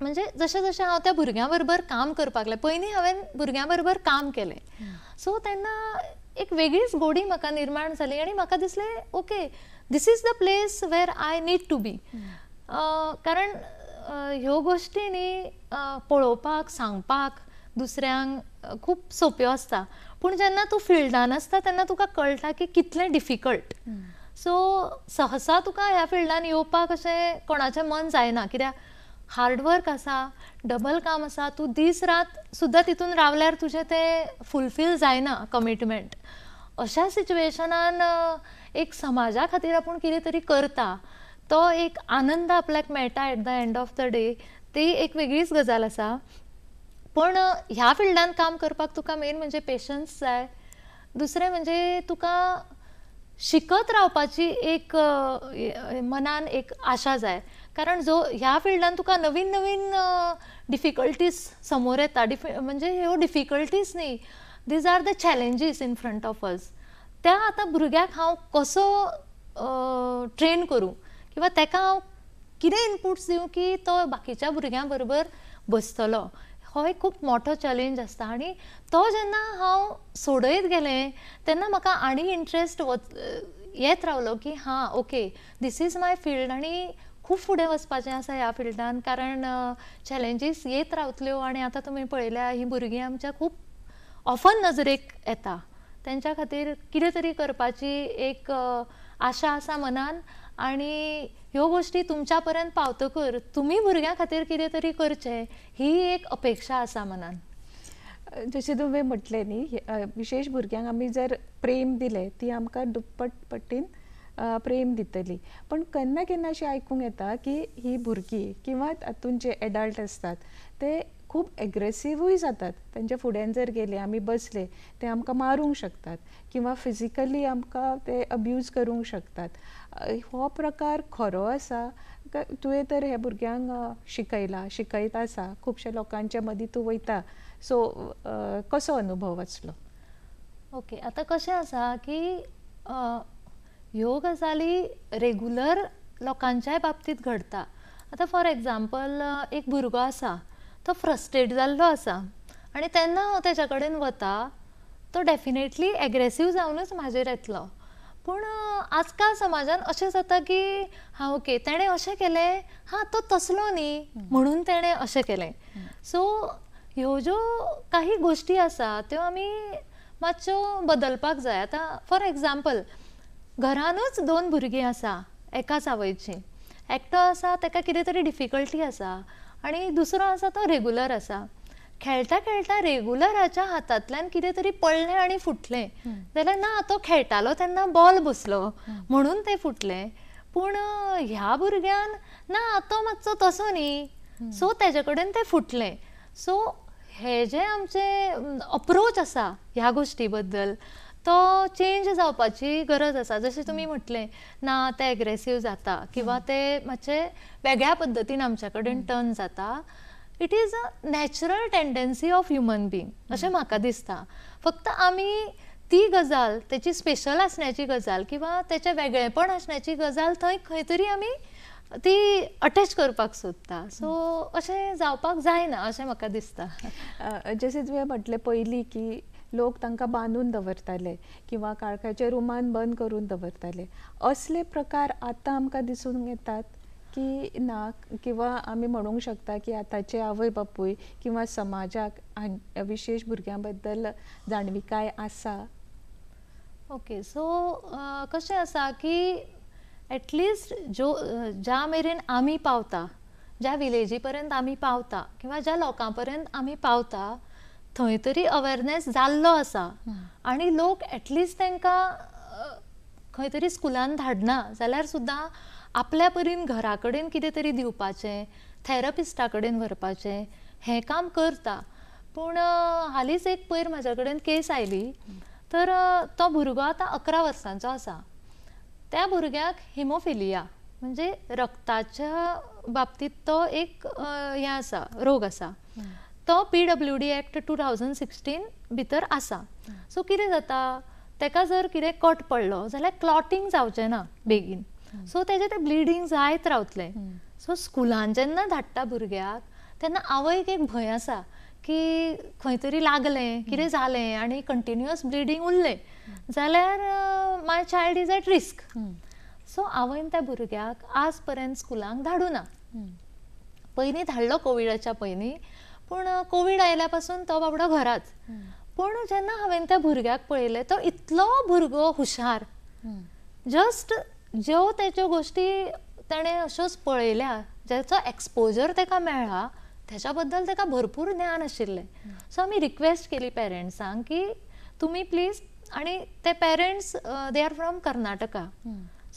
म्हणजे जशें जशें हांव त्या भुरग्यां बरोबर काम करपाक लागलें पयलीं हांवें भुरग्यां बरोबर काम केलें सो तेन्ना एक वेगळीच गोडी म्हाका निर्माण झाली आणि म्हाका दिसले okay this is the place where I need to be कारण ह्यो गोश्टी न्ही पळोवपाक सांगपाक दुसऱ्यांक खूप सोंप्यो आसता पूण जेन्ना तूं फिल्डान आसता तेन्ना तुका कळटा की कितलें डिफिकल्ट सो सहसा तुका ह्या फिल्डान येवपाक अशें कोणाचें मन जायना कित्याक हार्डवर्क असा डबल काम असा तू दीस रात सुद्दां तितून रावल्यार तुजें तें फुलफील जायना कमिटमेंट अशा सिच्युएशनान एक समाजा खातीर आपण कितें तरी करता तो एक आनंद आपल्याक मेळटा at the end of the day ती एक वेगळीच गजाल आसा पण ह्या फिल्डान काम करपाक तुका मेन म्हणजे पेशन्स जाय दुसरें म्हणजे तुका शिकत रावपाची एक मनान एक आशा जाय कारण जो ह्या फिल्डान तुका नवीन नवीन डिफिकल्टीज समोर येता डिफि म्हणजे ह्यो डिफिकल्टीज न्ही these are the challenges in front of us त्या आतां भुरग्याक हांव कसो ट्रेन करूं किंवा ताका हांव कितें इनपुट्स दिवं की तो बाकीच्या भुरग्यां बरोबर बसतलो हो एक खूप मोठो चॅलेंज आसता आनी तो जेन्ना हांव सोडयत गेलें तेन्ना म्हाका आनी इंट्रस्ट येत रावलो की हां okay this is my field आनी खूप पुढे वचपाचें असा ह्या फिल्डान कारण चॅलेंजीस येत रावतल्यो आणि आता तुम्ही पळयल्या ही भुरगीं आमच्या खूप ऑफन नजरेक येता त्यांच्या खातीर किती तरी करपाची एक आशा आसा मनान आणि ह्यो गोष्टी तुमच्या पर्यंत पावतकर तुमी भुरग्यां खातीर कितें तरी करचे ही एक अपेक्षा असा मनान जसे तुम्ही म्हटले नी विशेष भुरग्यांक आमी जर प्रेम दिले ती आमकां दुप्पट पटीन प्रेम दितली पण केन्ना केन्ना अशी आयकूंक येता की ही भुरगीं किंवा तातूंत जे एडल्ट आसतात ते खूब एग्रेसिवूय जातात त्यांच्या फुड्यान जर गेले आमी बसले ते आमकां मारूंक शकतात किंवा फिजिकली आमकां ते अब्यूज करूंक शकतात हो प्रकार खरो आसा तुवें तर हे भुरग्यांक शिकयला शिकयता आसा खुबशे लोकांच्या मदीं तूं वयता सो कसो अनुभव आसलो ओके आतां कशें आसा की ह्यो गजाली रेगुलर लोकांच्याय बाबतीत घडटा आतां फॉर एग्जाम्पल एक भुरगो आसा तो फ्रस्ट्रेट जाल्लो आसा आनी तेन्ना हांव तेच्या कडेन वता तो डेफिनेटली एग्रेसीव जावनूच म्हाजेर येतलो पूण आजकाल समाजान अशें जाता की हा ओके तेणें अशें केलें हा तो तसलो न्ही म्हणून तेणें अशें केलें सो ह्यो ज्यो काही गोश्टी आसा त्यो आमी मातश्यो बदलपाक जाय आतां फॉर एग्जाम्पल घरानूच दोन भुरगीं आसा एका आवयची एकटो आसा ताका कितें तरी डिफिकल्टी आसा आनी दुसरो आसा तो रेगुलर आसा खेळटा खेळटा रेगुलराच्या हातांतल्यान कितें तरी पडलें आनी फुटलें जाल्यार ना तो खेळटालो तेन्ना बॉल बसलो म्हणून तें फुटलें पूण ह्या भुरग्यान ना तो मातसो तसो न्ही सो तेजे कडेन तें फुटलें सो हे जे आमचे अप्रोच आसा ह्या गोष्टी बद्दल तो चेंज जावपाची गरज आसा जशें तुमी म्हटले ना ते एग्रेसीव जाता किंवा ते मातशे वेगळ्या पद्दतीन आमच्या कडेन टर्न जाता it is a natural tendency of human being अशें म्हाका दिसता फक्त आमी ती गजाल तेची स्पेशल असण्याची गजाल किंवा त्याचे वेगळेपण असण्याची गजाल थंय खंय तरी आमी ती अटॅच करपाक सोदता सो अशें जावपाक जायना अशें म्हाका दिसता जशें तुवें म्हटलें पयलीं की लोक तांकां बांदून दवरताले किंवा काळखाचे रुमान बंद करून दवरताले असले प्रकार आतां आमकां दिसून येतात की ना किंवा आमी म्हणूंक शकता की आतांचे आवय बापूय किंवा समाजाक विशेश भुरग्यां बद्दल जाणविकाय आसा ओके सो कशें आसा की एटलिस्ट ज्यो ज्या मेरेन आमी पावता ज्या विलेजी पर्यंत आमी पावता किंवा ज्या लोकां पर्यंत आमी पावता थंय तरी अवेरनेस जाल्लो आसा आनी लोक एटलिस्ट तांकां खंय तरी स्कुलान धाडना जाल्यार सुद्दां आपल्या परीन घरा कडेन कितें तरी दिवपाचें थेरपिस्टा कडेन व्हरपाचें हें काम करता पूण हालींच एक पयर म्हज्या कडेन केस आयली तर तो भुरगो आतां अकरा वर्सांचो आसा त्या भुरग्याक हिमोफिलिया म्हणजे रक्ताच्या बाबतींत तो एक हें आसा रोग आसा तो P W D act two thousand sixteen भितर आसा सो कितें जाता ताका जर कितें कट पडलो जाल्यार क्लॉटिंग जावचें ना बेगीन सो तेजें तें ब्लिडींग जायत रावतलें सो स्कुलान जेन्ना धाडटा भुरग्याक तेन्ना आवयक एक भंय आसा की खंय तरी लागलें कितें जालें आनी कंटिन्युअस ब्लिडींग उरलें जाल्यार my child is at risk so हांवें त्या भुरग्याक आज पर्यंत स्कुलाक धाडूना पयलीं धाडलो कोविडाच्या पयलीं पण कोविड आयल्या तो बाबडो घरात पण जेव्हा हांवें त्या भुरग्याक पळले तो इतलो भुरगो हुशार जस्ट ज्यो त्याच्यो गोष्टी त्याने अशोच पळयल्या ज्याचा एक्सपोजर ताका मेळा त्याच्याबद्दल बद्दल भरपूर ज्ञान आशिल्लें सो आम्ही रिक्वेस्ट केली पेरंट्सांक की तुम्ही प्लीज आणि ते parents they are from Karnataka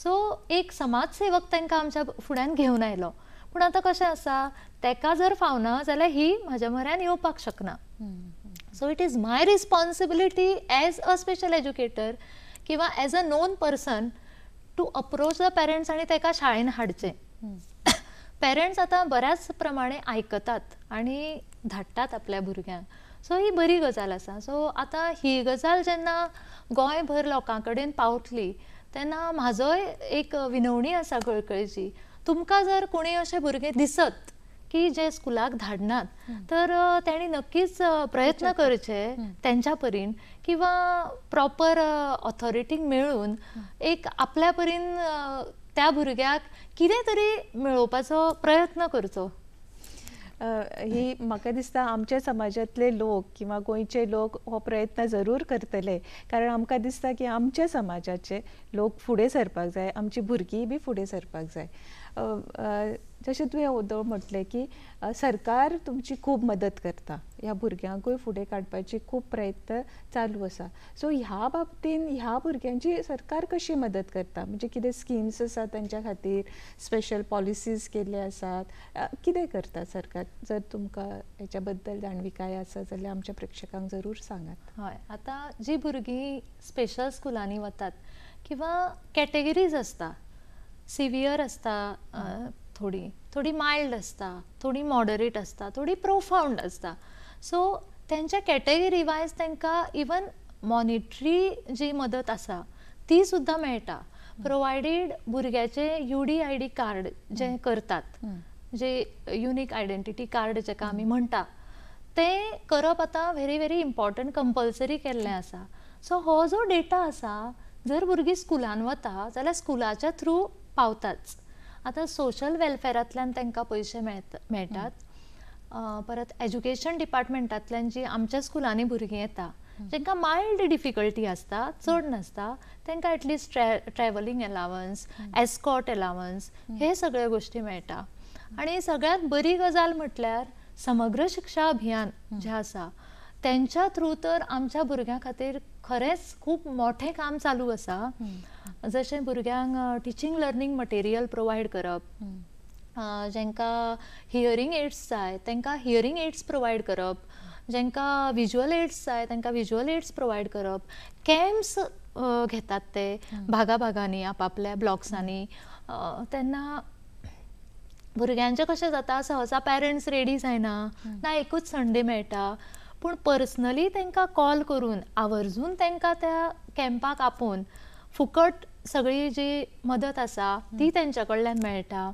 so एक समाजसेवक त्यांना आमच्या फुड्यान घेवन आयलो पूण आतां कशें आसा तेका जर फावना जाल्यार ही म्हज्या म्हऱ्यान येवपाक शकना so it is my responsibility as a special educator किंवा as a known person to approach the parents आणि तेका शाळेन हाडचे पेरंट्स आतां बऱ्याच प्रमाणे आयकतात आनी धाडटात आपल्या भुरग्यांक सो ही बरी गजाल आसा सो आतां ही गजाल जेन्ना गोंयभर लोकां कडेन पावतली तेन्ना म्हाजोय एक विनवणी आसा कळकळीची तुमकां जर कोणी अशें भुरगें दिसत की जे स्कुलाक धाडनात तर त्यांनी नक्कीच प्रयत्न करचे त्यांच्या परीन किंवा प्रॉपर ऑथॉरिटी मिळून एक आपल्या परीन त्या भुरग्याक कितें तरी मेळोवपाचो प्रयत्न करचो ही म्हाका दिसता आमच्या समाजातले लोक किंवा गोंयचे लोक हो प्रयत्न जरूर करतले कारण आमकां दिसता की आमच्या समाजाचे लोक फुडें सरपाक जाय आमची भुरगीं बी फुडें सरपाक जाय जशें तुवें उदळ म्हटलें की सरकार तुमची खूब मदत करता ह्या भुरग्यांकूय फुडें काडपाची खूब प्रयत्न चालू आसा सो ह्या बाबतीन ह्या भुरग्यांची सरकार कशी मदत करता म्हणजे कितें स्किम्स असतात तांच्या खातीर स्पेशल पॉलिसीज केल्ले आसात कितें करता सरकार जर तुमकां हेच्या बद्दल जाणविकाय आसा जाल्यार आमच्या प्रेक्षकांक जरूर सांगात हय आतां जी भुरगीं स्पेशल स्कुलांनी वतात किंवा कॅटेगरीज आसता सिवियर आसता थोडी थोडी माइल्ड आसता थोडी मॉडरेट आसता थोडी प्रोफावंड आसता सो त्यांच्या कॅटेगरी वायज तांकां इवन मॉनिटरी जी मदत आसा ती सुद्धा मेळटा प्रोवायडेड भुरग्याचें U D D I D card जे करतात जे युनीक आयडेंटिटी कार्ड जेका आम्ही म्हणटा ते करप आता व्हेरी व्हेरी इम्पॉर्टंट कंपल्सरी केल्लें आसा सो हो जो डेटा आसा जर भुरगीं स्कुलान वता जाल्यार स्कुलाच्या थ्रू पावताच आता सोशल वेलफॅरांतल्यान तांकां पयशे मेळटात परत एज्युकेशन डिपार्टमेंटांतल्यान जी आमच्या स्कुलांनी भुरगीं येता ज्यांना मायल्ड डिफिकल्टी आसता चड नासता तांकां at least travelling allowance escort allowance हे सगळे गोश्टी मेळटा आनी सगळ्यांत बरी गजाल म्हटल्यार समग्र शिक्षा अभियान जे आसा तेंच्या थ्रू तर आमच्या भुरग्यां खातीर खरेंच खूब मोठें काम चालू आसा जशें भुरग्यांक टिचींग लर्नींग मटेरियल प्रोवायड करप जेंकां हियरींग एड्स जाय तेंकां हियरींग एड्स प्रोवायड करप जेंकां विज्युअल एड्स जाय तेंकां विज्युअल एड्स प्रोवायड करप कॅम्प्स घेतात ते भागा भागांनी आपापल्या ब्लॉक्सांनी तेन्ना भुरग्यांचें कशें जाता सहसा पेरंट्स रेडी जायना ना एकूच संडे मेळटा पूण पर्सनली तेंकां कॉल करून आवर्जून तांकां त्या कॅम्पाक आपोवन फुकट सगळी जी मदत आसा ती त्यांच्या कडल्यान मेळटा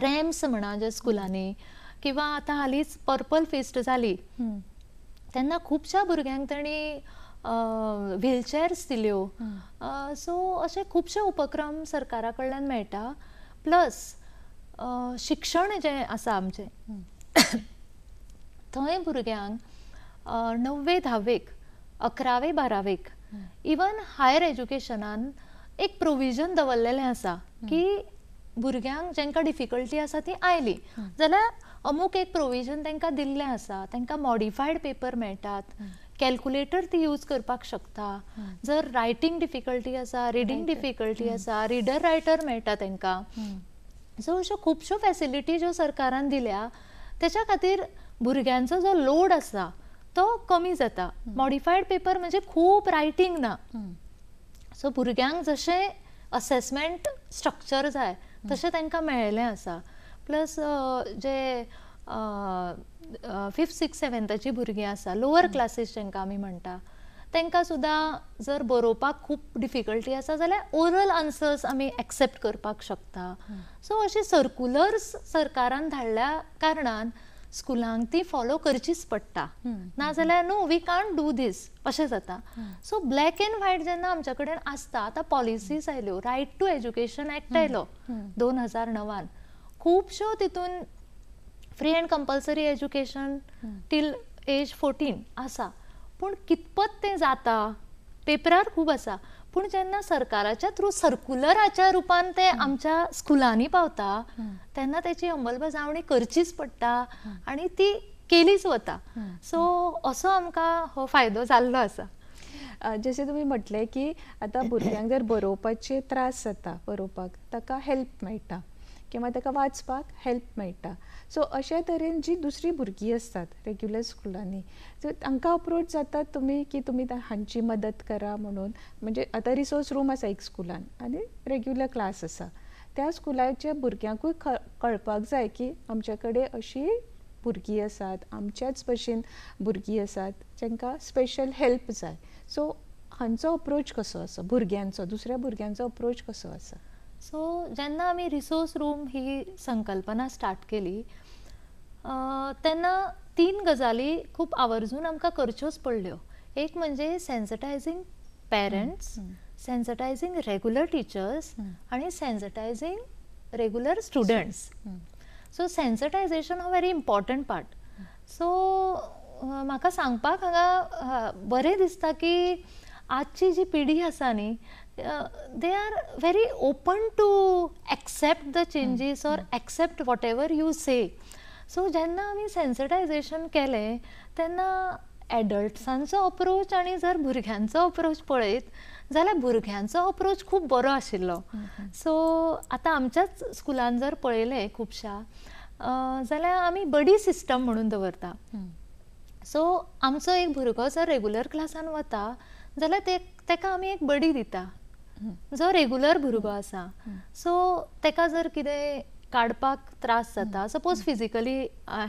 रॅम्स म्हणा जे स्कुलांनी किंवा आतां हालींच पर्पल फेस्ट जाली तेन्ना खुबश्या भुरग्यांक तांणी व्हीलचेर्स दिल्यो सो असे खुबशे उपक्रम सरकारा कडल्यान मेळटा प्लस शिक्षण जे आसा आमचे थंय भुरग्यांक णव्वे धावेक अकरावे बारावेक इवन हायर एज्युकेशनान एक प्रोविजन दवरलेलें आसा की भुरग्यांक जेंकां डिफिकल्टी आसा ती आयली जाल्यार अमूक एक प्रोविजन तांकां दिल्लें आसा तांकां मॉडिफायड पेपर मेळटात कॅल्क्युलेटर ती यूज करपाक शकता जर रायटिंग डिफिकल्टी आसा रिडींग डिफिकल्टी आसा रिडर रायटर मेळटा तांकां सो अश्यो खुबश्यो फेसिलिटी ज्यो सरकारान दिल्या त्याच्या खातीर भुरग्यांचो जो लोड आसा तो कमी जाता मॉडिफायड पेपर म्हणजे खूप रायटिंग ना सो भुरग्यांक जशें असेसमेंट स्ट्रक्चर जाय तशें तांकां मेळिल्लें आसा प्लस जे फिफ्थ सिक्स सेवेंथाची भुरगीं आसा लोअर क्लासीस ज्यांना आमी म्हणटा तांकां सुद्दां जर बरोवपाक खूब डिफिकल्टी आसा जाल्यार ओरल आन्सर्स आमी एक्सेप्ट करपाक शकता सो अशी सर्कुलर्स सरकारान धाडल्या कारणान स्कुलांक ती फॉलो करचीच पडटा नाजाल्यार न्हू वी कांट डू दीस अशें जाता सो ब्लॅक एंड व्हायट जेन्ना आमचे कडेन आसता आतां पॉलिसीज आयल्यो रायट टू एज्युकेशन एक्ट आयलो दोन हजार णवान खुबश्यो तितून free and compulsory education till age fourteen आसा पूण कितपत तें जाता पेपरार खूब आसा पूण जेन्ना सरकाराच्या थ्रू सर्क्युलराच्या रुपान ते आमच्या स्कुलांनी पावता तेन्ना त्याची अंमलबजावणी करचीच पडटा आणि ती केलीच वता सो असो आमकां हो फायदो जाल्लो आसा जसे तुमी म्हटले की आतां भुरग्यांक जर बरोवपाचे त्रास जाता बरोवपाक ताका हेल्प मेळटा किंवा ताका वाचपाक हेल्प मेळटा सो अशे तरेन जी दुसरी भुरगीं आसतात रेग्युलर स्कुलांनी सो तांकां अप्रोच जाता तुमी की तुमी हांची मदत करा म्हणून म्हणजे आतां रिसोर्स रूम आसा एक स्कुलान आनी रेग्युलर क्लास आसा त्या स्कुलाच्या भुरग्यांकूय कळपाक जाय की आमचे कडेन अशी भुरगीं आसात आमच्याच भशेन भुरगीं आसात जांकां स्पेशल हेल्प जाय सो हांचो अप्रोच कसो आसा भुरग्यांचो दुसऱ्या भुरग्यांचो अप्रोच कसो आसा सो जेन्ना आम्ही रिसोर्स रूम ही संकल्पना स्टार्ट केली तेन्ना तीन गजाली खूप आवर्जून आमकां करच्योच पडल्यो एक म्हणजे sensitizing parents sensitizing regular teachers आणि sensitizing regular students so sensitization हो व्हेरी इम्पॉर्टंट पार्ट सो म्हाका सांगपाक हांगा बरें दिसता की आजची जी पिढी आसा न्ही they are very open to accept the changes or accept whatever you say so जेन्ना आमी सेन्सिटायझेशन केलें तेन्ना एडल्ट्सांचो अप्रोच आनी जर भुरग्यांचो अप्रोच पळयत जाल्यार भुरग्यांचो अप्रोच खूब बरो आशिल्लो सो आतां आमच्याच स्कुलान जर पळयलें खुबशा जाल्यार आमी बडी सिस्टम म्हणून दवरता सो आमचो एक भुरगो जर रेगुलर क्लासान वता जाल्यार ते ताका आमी एक बडी दिता जो रेगुलर भुरगो आसा सो तेका जर कितें काडपाक त्रास जाता सपोज फिजिकली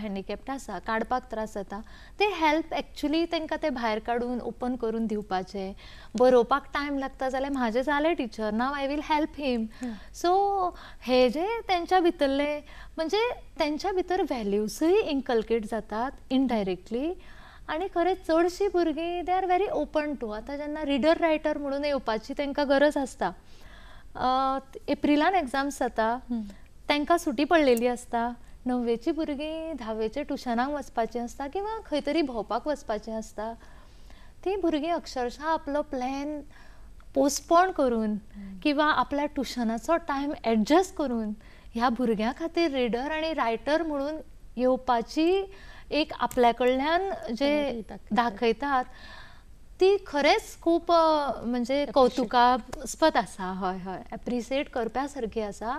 हँडिकॅप्ट आसा काडपाक त्रास जाता ते हेल्प एक्च्युली तांकां ते भायर काडून ओपन करून दिवपाचें बरोवपाक टायम लागता जाल्यार म्हाजें जालें teacher now I will help him so हे जे तेंच्या भितरले म्हणजे तेंच्या भितर व्हॅल्यूजूय इन्कल्केट जातात इनडायरेक्टली आणि खरे चडशीं भुरगीं they are very open to आतां जेन्ना रिडर रायटर म्हणून येवपाची तांकां गरज आसता एप्रिलान एग्जाम्स जाता तांकां सुटी पडलेली आसता णव्वेचीं भुरगीं धावेचे ट्युशनाक वचपाचीं आसता किंवां खंय तरी भोंवपाक वचपाचीं आसता तीं भुरगीं अक्षरशः आपलो प्लॅन पोस्टपोन करून किंवां आपल्या ट्युशनाचो टायम एडजस्ट करून ह्या भुरग्यां खातीर रिडर आनी रायटर म्हणून येवपाची एक आपल्याकडल्यान जे दाखयतात ती खरेंच खूप म्हणजे कौतुकास्पद असा हय हय एप्रिसिएट करप्या सारखी असा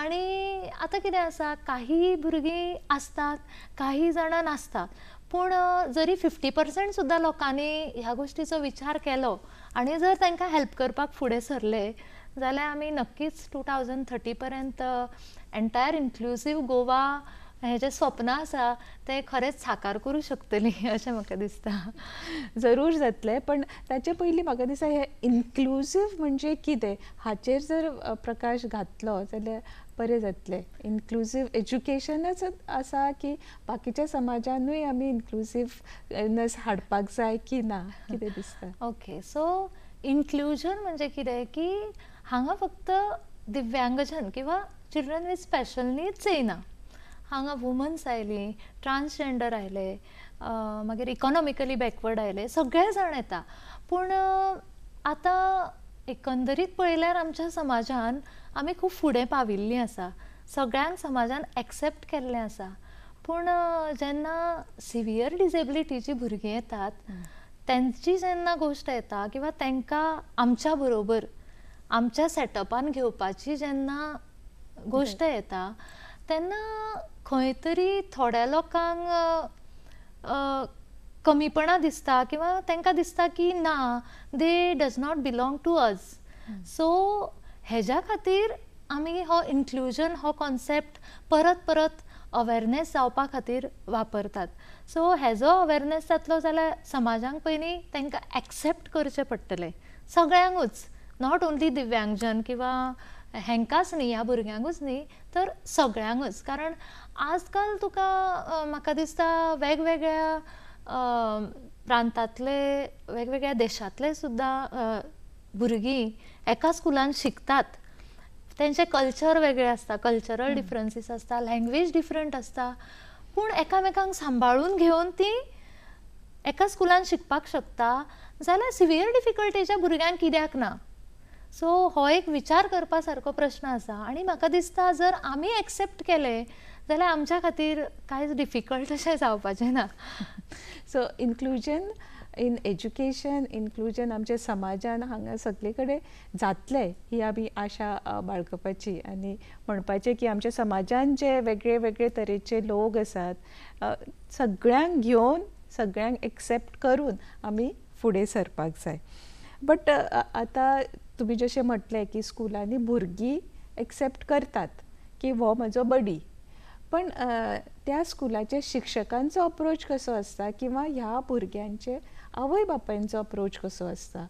आणि आता कितें असा काही भुरगी असतात काही जण नसतात पण जरी फिफ्टी पर्सेंट सुद्धा लोकांनी ह्या गोष्टीचा विचार केलो आणि जर त्यांना हेल्प करपाक फुडें सरले जाल्यार आम्ही नक्कीच टू थाउजंड थर्टी पर्यंत एन्टायर इन्क्लुसिव्ह गोवा जे स्वप्न आसा ते खरेंच साकार करू शकतलीं अशें म्हाका दिसता जरूर जातले पण ताचे पयलीं म्हाका दिसता हे इन्क्लुझिव्ह म्हणजे कितें हाचेर जर प्रकाश घातलो जाल्यार बरें जातले इन्क्लुझिव्ह एज्युकेशनच आसा की बाकीच्या समाजानूय आमी इन्क्लुझिव्हनस हाडपाक जाय की ना कितें दिसता ओके सो इन्क्लुजन म्हणजे कितें की हांगा फक्त दिव्यांगजन किंवा चिल्ड्रन विथ स्पेशल नीड्स येना हांगा वुमन्स आयलीं ट्रान्सजेंडर आयले मागीर इकॉनॉमिकली बॅकवर्ड आयले सगळे जाण येता पूण आतां एकंदरीत पळयल्यार आमच्या समाजान आमी खूब फुडें पाविल्लीं आसा सगळ्यांक समाजान एक्सेप्ट केल्लें आसा पूण जेन्ना सिवियर डिजेबिलिटीची भुरगीं येतात तेंची जेन्ना गोश्ट येता किंवां तेंकां आमच्या बरोबर आमच्या सेटअपान घेवपाची जेन्ना गोश्ट येता तेन्ना खंय तरी थोड्या लोकांक कमीपणां दिसता किंवां तेंकां दिसता की ना they does not belong to us so हेज्या खातीर आमी हो इन्क्लुजन हो कॉन्सेप्ट परत परत अवेरनेस जावपा खातीर वापरतात सो हेजो अवेरनेस जातलो जाल्यार समाजांक पयलीं तेंकां एक्सेप्ट करचें पडटलें सगळ्यांकूच नॉट ओन्ली दिव्यांगजन किंवां हेंकाच न्ही ह्या भुरग्यांकूच न्ही तर सगळ्यांकूच कारण आजकाल तुका म्हाका दिसता वेगवेगळ्या प्रांतांतले वेगवेगळ्या देशांतले सुद्दां भुरगीं एका स्कुलान शिकतात तेंचे कल्चर वेगळे आसता कल्चरल डिफरन्सीस आसता लँग्वेज डिफरंट आसता पूण एकामेकांक सांबाळून घेवन ती एका स्कुलान शिकपाक शकता जाल्यार सिवियर डिफिकल्टीच्या भुरग्यांक कित्याक ना सो हो एक विचार करपा सारको प्रश्न आसा आनी म्हाका दिसता जर आमी एक्सेप्ट केले जाल्यार आमच्या खातीर कांयच डिफिकल्ट अशें जावपाचें ना so inclusion in education inclusion आमच्या समाजान हांगा सगळे कडेन जातलें ही आमी आशा बाळगपाची आनी म्हणपाचें की आमच्या समाजान जे वेगळे वेगळे तरेचे लोक आसात सगळ्यांक घेवन सगळ्यांक एक्सेप्ट करून आमी फुडें सरपाक जाय बट आतां तुम्ही जसे म्हटले की स्कुलांनी भुरगीं एक्सेप्ट करतात की हो म्हजो बडी पण त्या स्कुलाच्या शिक्षकांचो अप्रोच कसो आसता किंवा ह्या भुरग्यांचे आवय बापायचो अप्रोच कसो आसता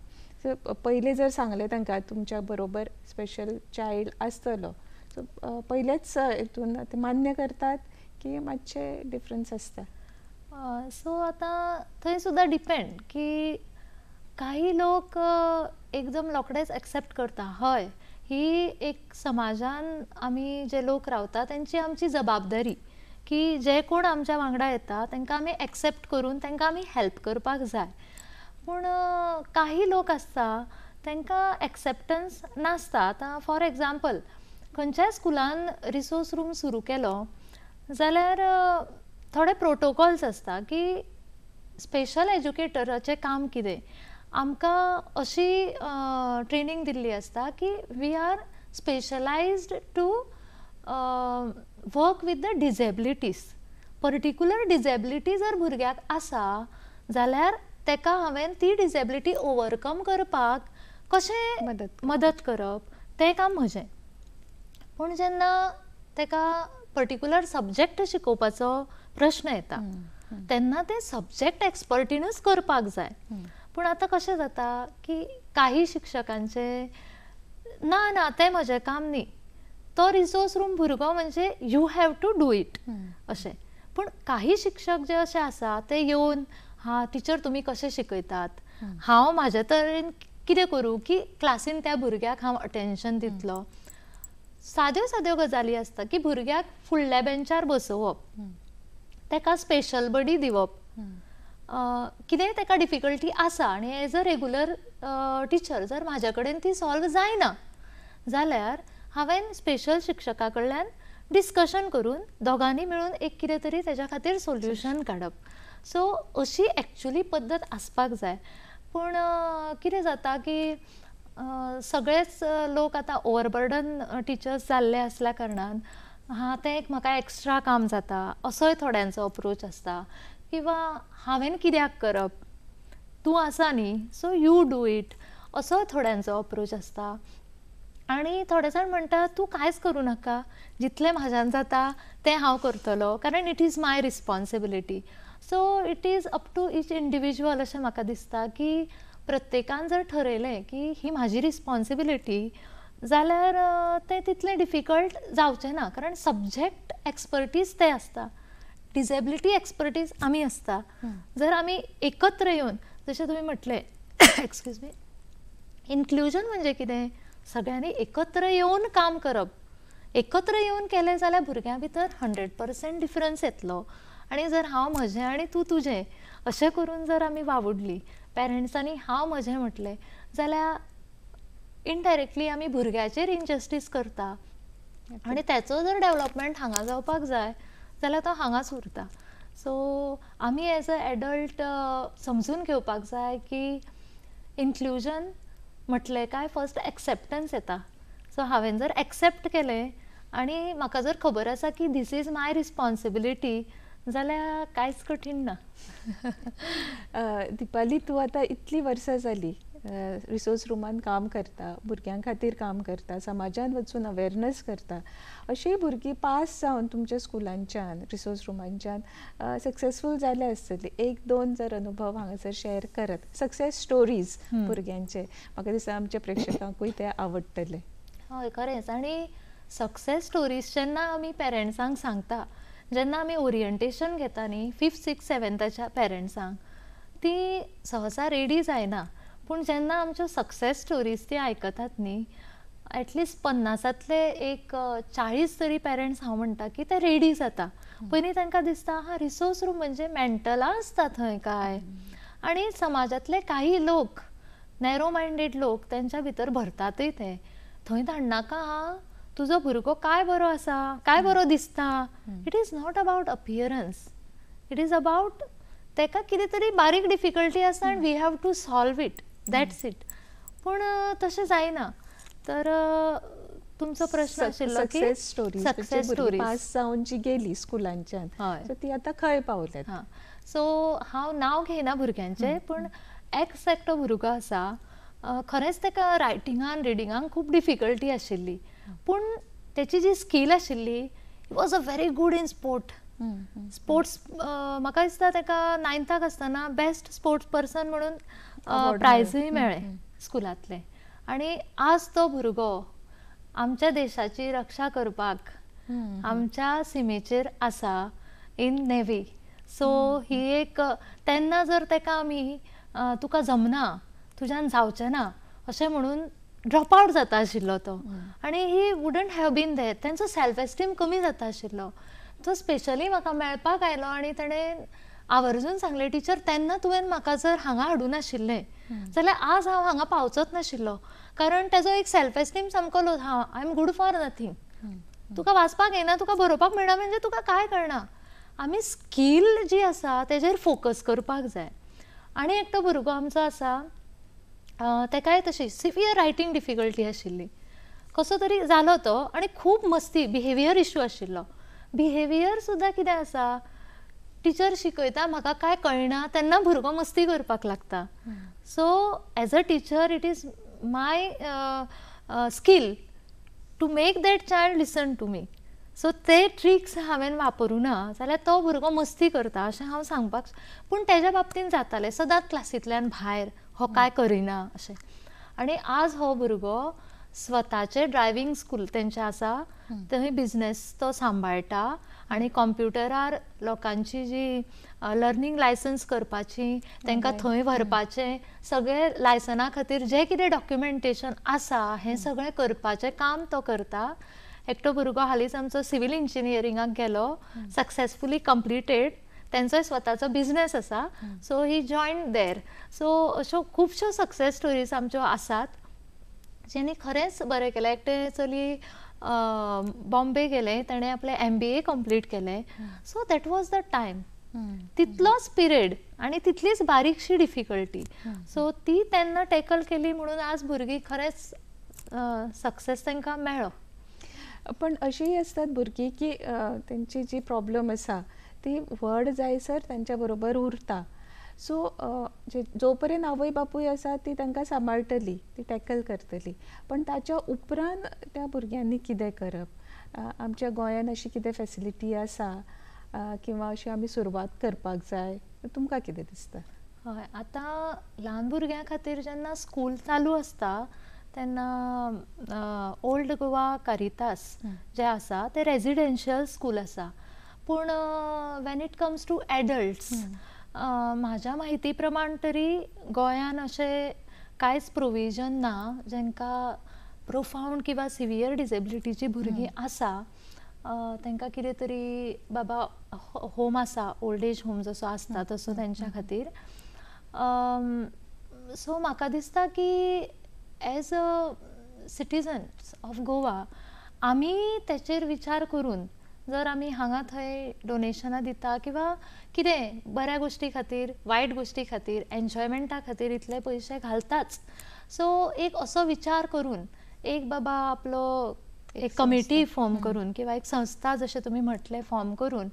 पहिले जर सांगले तांकां तुमच्या बरोबर स्पेशल चाइल्ड आसतलो सो पहिलेच हेतून ते मान्य करतात की मातशे डिफरन्स आसता सो आता थंय सुद्धा डिपेंड की काही लोक एकदम रोखडेच एक्सेप्ट करता हय ही एक समाजान आम्ही जे लोक रावता त्यांची आमची जबाबदारी की जे कोण आमच्या वांगडा येता तांकां आम्ही एक्सेप्ट करून तांकां आम्ही हेल्प करपाक जाय पण काही लोक आसता तांकां एक्सेप्टन्स नासता आता फॉर एक्झाम्पल खंयच्याय स्कुलान रिसोर्स रूम सुरू केलो जाल्यार थोडे प्रोटोकॉल्स आसता की स्पेशल एज्युकेटराचें काम कितें आमकां अशी ट्रेनींग दिल्ली आसता की we are specialized to work with the disabilities particular disability जर भुरग्याक आसा जाल्यार ताका हांवें ती डिजेबिलिटी ओवरकम करपाक कशें मदत मदत करप तें काम म्हजें पूण जेन्ना ताका पर्टिक्युलर सब्जेक्ट शिकोवपाचो प्रश्न येता तेन्ना ते सब्जेक्ट एक्सपर्टीनूच करपाक जाय पण आता कशें जाता की काही शिक्षकांचे ना ना ते म्हजें काम न्ही तो रिसोर्स रूम भुरगो म्हणजे you have to do it असे पण काही शिक्षक जे असे आसा ते येऊन हा टीचर तुम्ही कसे शिकयतात हांव म्हाज्या तरेन कितें करू की क्लासीन त्या भुरग्याक हा अटेन्शन दितलो साद्यो साद्यो गजाली असतात की भुरग्याक फुडल्या बेंचार बसोवप ताका स्पेशल बडी दिवप कितेंय ताका डिफिकल्टी आसा आनी एज अ रेगुलर टिचर जर म्हाज्या कडेन ती सॉल्व जायना जाल्यार हांवें स्पेशल शिक्षका कडल्यान डिस्कशन करून दोगांनी मेळून एक कितें तरी तेज्या खातीर सोल्युशन काडप सो अशी एक्चुली पद्दत आसपाक जाय पूण कितें जाता की सगळेच लोक आतां ओवरबर्डन टिचर्स जाल्ले असल्या कारणान हा तें एक म्हाका एक्स्ट्रा काम जाता असोय थोड्यांचो अप्रोच आसता किंवा हांवें कित्याक करप तूं आसा न्ही सो यू डू इट असो थोड्यांचो अप्रोच आसता आनी थोडे जाण म्हणटा तूं कांयच करूं नाका जितलें म्हाज्यान जाता तें हांव करतलो कारण it is my responsibility so it is up to each individual अशें म्हाका दिसता की प्रत्येकान जर ठरयलें की ही म्हाजी रिस्पॉन्सिबिलिटी जाल्यार तें तितलें डिफिकल्ट जावचें ना कारण सब्जेक्ट एक्सपर्टीज ते आसता डिजेबिलिटी एक्सपर्टीज आम्ही असता जर आम्ही एकत्र येऊन जसे तुम्ही म्हटले एक्सक्यूज मी इन्क्ल्युजन म्हणजे किती सगळ्यांनी एकत्र येऊन काम करप एकत्र येऊन केले जाल्यार भुरग्यां भितर हंड्रेड पर्सेंट डिफरन्स येतलो आणि जर हांव म्हजें आणि तूं तुजें अशें करून जर आमी वावुडलीं पेरंट्सांनी हांव म्हजें म्हटलें जाल्यार इनडायरेक्टली आमी भुरग्याचेर इनजस्टीस करता आनी त्याचो जर डेव्हलपमेंट हांगा जावपाक जाय जाल्यार तो हांगाच उरता सो आमी एज अ एडल्ट समजून घेवपाक जाय की इन्क्लुजन म्हटलें काय फर्स्ट एक्सेप्टन्स येता सो हांवें जर एक्सेप्ट केलें आनी म्हाका जर खबर आसा की धीस इज माय रिस्पॉन्सिबिलिटी जाल्यार कांयच कठीण ना दिपाली तूं आतां इतलीं वर्सां जालीं रिसोर्स रुमान काम करता भुरग्यां खातीर काम करता समाजान वचून अवेरनस करता अशी भुरगीं पास जावन तुमच्या स्कुलांच्यान रिसोर्स रुमांच्यान सक्सेसफूल जाल्या आसतलीं एक दोन जर अनुभव हांगासर शेअर करत सक्सेस स्टोरीज भुरग्यांचे म्हाका दिसता आमच्या प्रेक्षकांकूय ते आवडटले हय खरेंच आनी सक्सेस स्टोरीज जेन्ना आमी पेरंट्सांक सांगता जेन्ना आमी ओरिएंटेशन घेता न्ही फिफ्थ सिक्स सेवन्थाच्या पेरंट्सांक ती सहसा रेडी जायना पण जेन्ना आमच्यो सक्सेस स्टोरीज ते आयकतात न्ही एटलिस्ट पन्नासांतले एक चाळीस तरी पेरंट्स हा म्हणता की ते रेडी जाता पहिली त्यांना दिसता हा रिसोर्स रूम म्हणजे मेंटला असता थंय काय आणि समाजातले काही लोक नॅरो मायंडेड लोक त्यांच्या भितर भरतातय ते थंय धाडनाका हा तुजो भुरगो काय बरो असा काय बरो दिसता it is not about appearance it is about ताका कितें तरी बारीक डिफिकल्टी असा आनी we have to solve it that's it पण तसे जाईना तर तुमचा प्रश्न असेल की सक्सेस स्टोरी पास जाऊन जी गेली स्कुलांच्यान ती आता खंय पावल्यात सो हांव नाव घेना भुरग्यांचे पण एक्स एकटो भुरगो आसा खरेंच ताका रायटिंगान रिडिंगान खूब डिफिकल्टी आशिल्ली पूण त्याची जी स्कील आशिल्ली he was a very good in sport sports म्हाका दिसता तेका नायन्थाक आसतना बेस्ट स्पोर्ट्स पर्सन म्हणून प्रायजूय मेळ्ळें स्कुलातले आणि आज तो भुरगो आमच्या देशाची रक्षा करपाक आमच्या सिमेचेर आसा इन नेव्ही सो ही एक तेन्ना जर तेका आमी तुका जमना तुझ्यान जावचें ना अशें म्हणून ड्रॉप आउट जाता आशिल्लो तो आणि he wouldn't have been there तेंचो सेल्फ एस्टीम कमी जाता आशिल्लो तो स्पेशली म्हाका मेळपाक आयलो आनी ताणें आवर्जून सांगलें टिचर तेन्ना तुवें म्हाका जर हांगा हाडूं नाशिल्लें जाल्यार आज हांव हांगा पावचोच नाशिल्लो कारण ताजो एक सेल्फ एस्टीम सामको लो हांव I am good for nothing तुका वाचपाक येना तुका बरोवपाक मेळना म्हणजे तुका काय कळना आमी स्कील जी आसा तेजेर फोकस करपाक जाय आनी एकटो भुरगो आमचो आसा तेकाय तशी सिवियर रायटींग डिफिकल्टी आशिल्ली कसो तरी जालो तो आनी खूब मस्ती बिहेवियर इश्यू आशिल्लो बिहेवियर सुद्दां कितें आसा टिचर शिकयता म्हाका काय कळना तेन्ना भुरगो मस्ती करपाक लागता so as a teacher it is my skill to make that child listen to me so ते ट्रिक्स हांवें वापरू ना जाल्यार तो भुरगो मस्ती करता अशें हांव सांगपाक पूण तेज्या बाबतीन जातालें सदांच क्लासींतल्यान भायर हो काय करिना अशें आनी आज हो भुरगो स्वताचे ड्रायव्हिंग स्कूल त्यांचे असा थंय बिझनेस तो सांबाळटा आनी कॉम्प्युटरार लोकांची जी लर्निंग लायसन्स करपाची तांकां थंय व्हरपाचें सगळे लायसना खातीर जे कितें डॉक्युमेंटेशन आसा हे सगळें करपाचें काम तो करता एकटो भुरगो हालींच आमचो सिवील इंजिनियरिंगाक गेलो सक्सेसफुली कंप्लिटेड त्यांचोय स्वताचो बिझनेस आसा so he joined there so अश्यो खुबश्यो सक्सेस स्टोरीज आमच्यो आसात ज्यांनी खरेंच बरं केलें एकटें चली बॉम्बे गेले ताणें आपले एम बी ए कंप्लीट केले so that was the time तितलोच पिरियड आणि तितलीच बारीकशी डिफिकल्टी सो ती त्यांना टॅकल केली म्हणून आज भुरगी खरेंच सक्सेस त्यांना मेळ पण अशीही असतात भुरगी की त्यांची जी प्रॉब्लेम असा ती व्हड जायसर तांच्या बरोबर उरता सो जो पर्यंत आवय बापूय आसा ती तांकां सांबाळटली ती टॅकल करतली पण ताच्या उपरांत त्या भुरग्यांनी कितें करप आमच्या गोंयान अशी कितें फेसिलिटी आसा किंवा अशी आमी सुरवात करपाक जाय तुमकां कितें दिसता हय आतां ल्हान भुरग्यां खातीर जेन्ना स्कूल चालू आसता तेन्ना ओल्ड गोवा कारितास जे आसा ते रेजिडेन्शियल स्कूल आसा पूण when it comes to adults माझ्या म्हायती प्रमाण तरी गोयान असे कांयच प्रोविजन ना जेंकां प्रोफाऊंड किंवा सिवियर डिसेबिलिटीची भुरगीं आसा तेंका कितें तरी बाबा होम आसा ओल्ड एज होम जसो आसता तसो तेंच्या खातीर सो म्हाका दिसता की as a citizens of Goa आमी तेचेर विचार करून जर आम्ही हांगा थंय डोनेशनां दिता किंवा कितें बऱ्या गोश्टी खातीर वायट गोश्टी खातीर एन्जॉयमेंटा खातीर इतले पयशे घालताच सो एक असो विचार करून एक बाबा आपलो एक कमिटी फॉर्म करून किंवा एक संस्था जशें तुमी म्हटले फॉर्म करून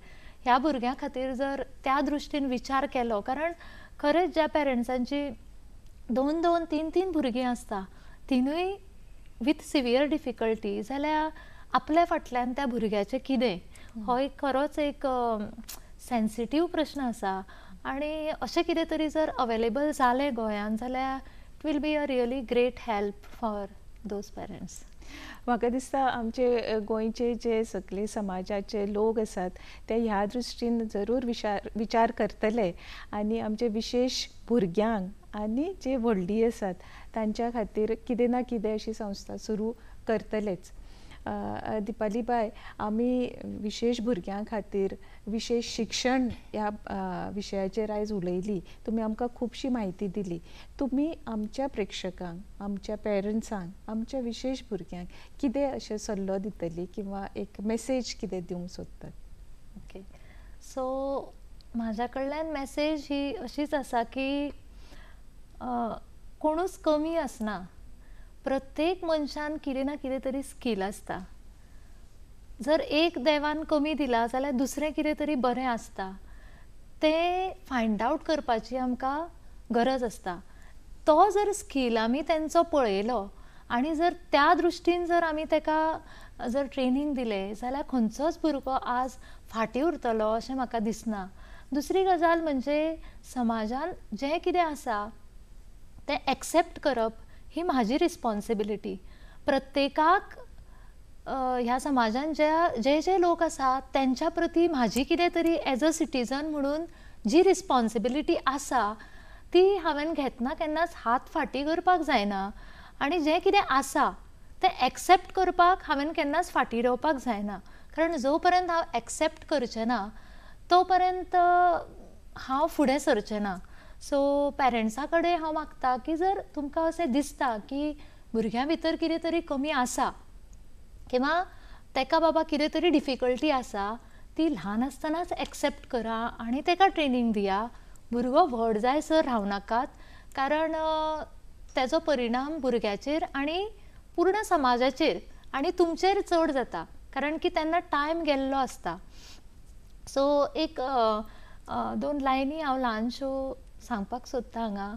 ह्या भुरग्यां खातीर जर त्या दृश्टीन विचार केलो कारण खरेंच ज्या पेरंट्सांची दोन दोन तीन तीन भुरगीं आसता तिनूय वीथ सिवियर डिफिकल्टी जाल्यार आपल्या फाटल्यान त्या भुरग्याचें किदें हो एक खरोच एक सेन्सिटीव प्रश्न आसा आणि अशें कितें तरी जर अवेलेबल जालें गोंयान जाल्यार it will be a really great help for those parents म्हाका दिसता आमचे गोंयचे जे सगळे समाजाचे लोक आसात ते ह्या दृश्टीन जरूर विचार विचार करतले आनी आमचे विशेश भुरग्यांक आनी जे व्हडली आसात तांच्या खातीर कितें ना कितें अशी संस्था सुरू करतलेच दिपाली बाय आम्ही विशेष भुरग्यां खातीर विशेष शिक्षण ह्या विशयाचेर आयज उलयली तुमी आमकां खुबशी म्हायती दिली तुमी आमच्या प्रेक्षकांक आमच्या पेरंट्सांक आमच्या विशेश भुरग्यांक कितें अशें सल्लो दितली किंवा एक मेसेज कितें दिवंक सोदतात ओके सो म्हाज्या कडल्यान मॅसेज ही अशीच आसा की कोणूच कमी आसना प्रत्येक मनशान कितें ना कितें तरी स्कील आसता जर एक देवान कमी दिला जाल्यार दुसरें कितें तरी बरें आसता तें फायंड आवट करपाची आमकां गरज आसता तो जर स्कील आमी तेंचो पळयलो आनी जर त्या दृश्टीन जर आमी तेका जर ट्रेनिंग दिलें जाल्यार खंयचोच भुरगो आज फाटीं उरतलो अशें म्हाका दिसना दुसरी गजाल म्हणजे समाजान जें कितें आसा तें एक्सेप्ट करप ही माझी रिस्पॉन्सिबिलिटी प्रत्येकाक ह्या समाजान ज्या जे जे लोक आसा त्यांच्या प्रती माझी कितें तरी एज अ सिटीजन म्हणून जी रिस्पॉन्सिबिलिटी आसा ती हांवें घेतना केन्नाच हात फाटी करपाक जायना आनी जे कितें आसा तें एक्सेप्ट करपाक हांवें केन्नाच फाटी रावपाक जायना कारण जो पर्यंत हांव एक्सेप्ट करचें ना तो पर्यंत हांव फुडें सरचें ना सो पेरंट्सा कडेन हांव मागता की जर तुमकां अशें दिसता की भुरग्यां भितर कितें तरी कमी आसा किंवा तेका बाबा कितें तरी डिफिकल्टी आसा ती ल्हान आसतनाच एक्सेप्ट करा आनी तेका ट्रेनिंग दिया भुरगो व्हड जायसर रावनाकात कारण तेजो परिणाम भुरग्याचेर आनी पूर्ण समाजाचेर आनी तुमचेर चड जाता कारण की तेन्ना टायम गेल्लो आसता सो एक दोन लायनी हांव ल्हानश्यो सांगपाक सोदता हांगा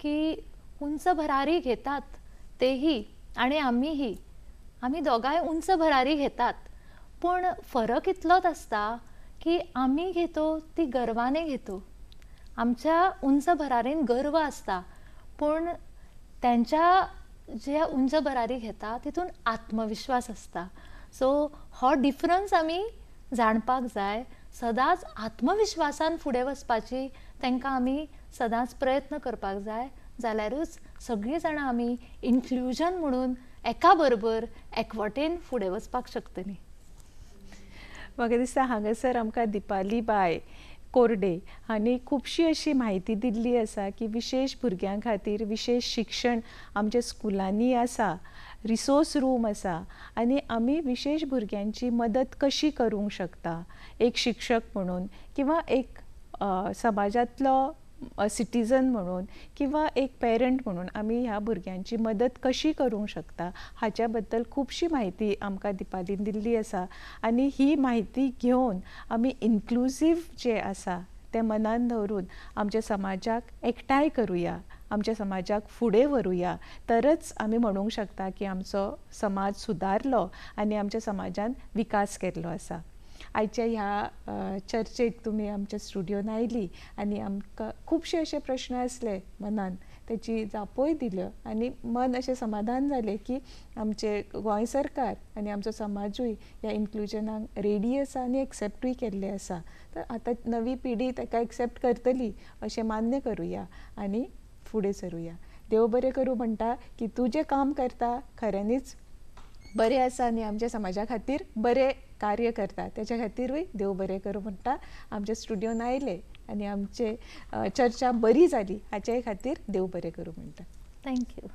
की उंच भरारी घेतात तेही आणि आम्हीही आम्ही दोगांय उंच भरारी घेतात पूण फरक इतलोच आसता की आम्ही घेतो ती गर्वाने घेतो आमच्या उंच भरारीन गर्व आसता पूण त्यांच्या जे उंच भरारी घेता तितून आत्मविश्वास आसता सो हो डिफरन्स आम्ही जाणपाक जाय सदांच आत्मविश्वासान फुडें वचपाची तांकां आमी सदांच प्रयत्न करपाक जाय जाल्यारूच सगळीं जाणां आमी इन्क्ल्युजन म्हणून एका बरोबर एकवटेन फुडें वचपाक शकतलीं म्हाका दिसता हांगासर आमकां दिपाली बाय कोरडे हांणी खुबशी अशी म्हायती दिल्ली आसा की विशेश भुरग्यां खातीर विशेश शिक्षण आमच्या स्कुलांनी आसा रिसोर्स रूम आसा आनी आमी विशेश भुरग्यांची मदत कशी करूंक शकता एक शिक्षक म्हणून किंवा एक समाजांतलो सिटीजन म्हणून किंवा एक पेरंट म्हणून आम्ही ह्या भुरग्यांची मदत कशी करूंक शकता हाच्याबद्दल खूपशी माहिती म्हायती आमकां दिपालीन दिल्ली आसा आनी ही माहिती घेवन आमी इन्क्लुझीव जे आसा ते मनान दवरून आमच्या समाजाक एकठांय करुया आमच्या समाजाक फुडें व्हरूया तरच आमी म्हणूंक शकता की आमचो समाज सुदारलो आनी आमच्या समाजान विकास केल्लो आसा आजच्या ह्या चर्चेत तुम्ही आमच्या स्टुडिओन आयली आणि आमकां खुबशे अशे प्रश्न आसले मनान त्याची जापोय दिल्यो आनी मन अशें समाधान जालें की आमचे गोंय सरकार आनी आमचो समाजूय ह्या इन्क्लुजनाक रेडी आसा आनी एक्सेप्टूय केल्ले आसा तर आतां नवी पिढी ताका एक्सेप्ट करतली अशें मान्य करुया आनी फुडें सरुया देव बरें करूं म्हणटा की तूं जें काम करता खऱ्यांनीच बरे आसा आणि आमच्या समाजा खातीर बरे कार्य करता त्याच्या खातीरूय देव बरें करूं म्हणटा आमच्या स्टुडियोन आयले आनी आमचे चर्चा बरी जाली हाचेय खातीर देव बरें करूं म्हणटा थँक्यू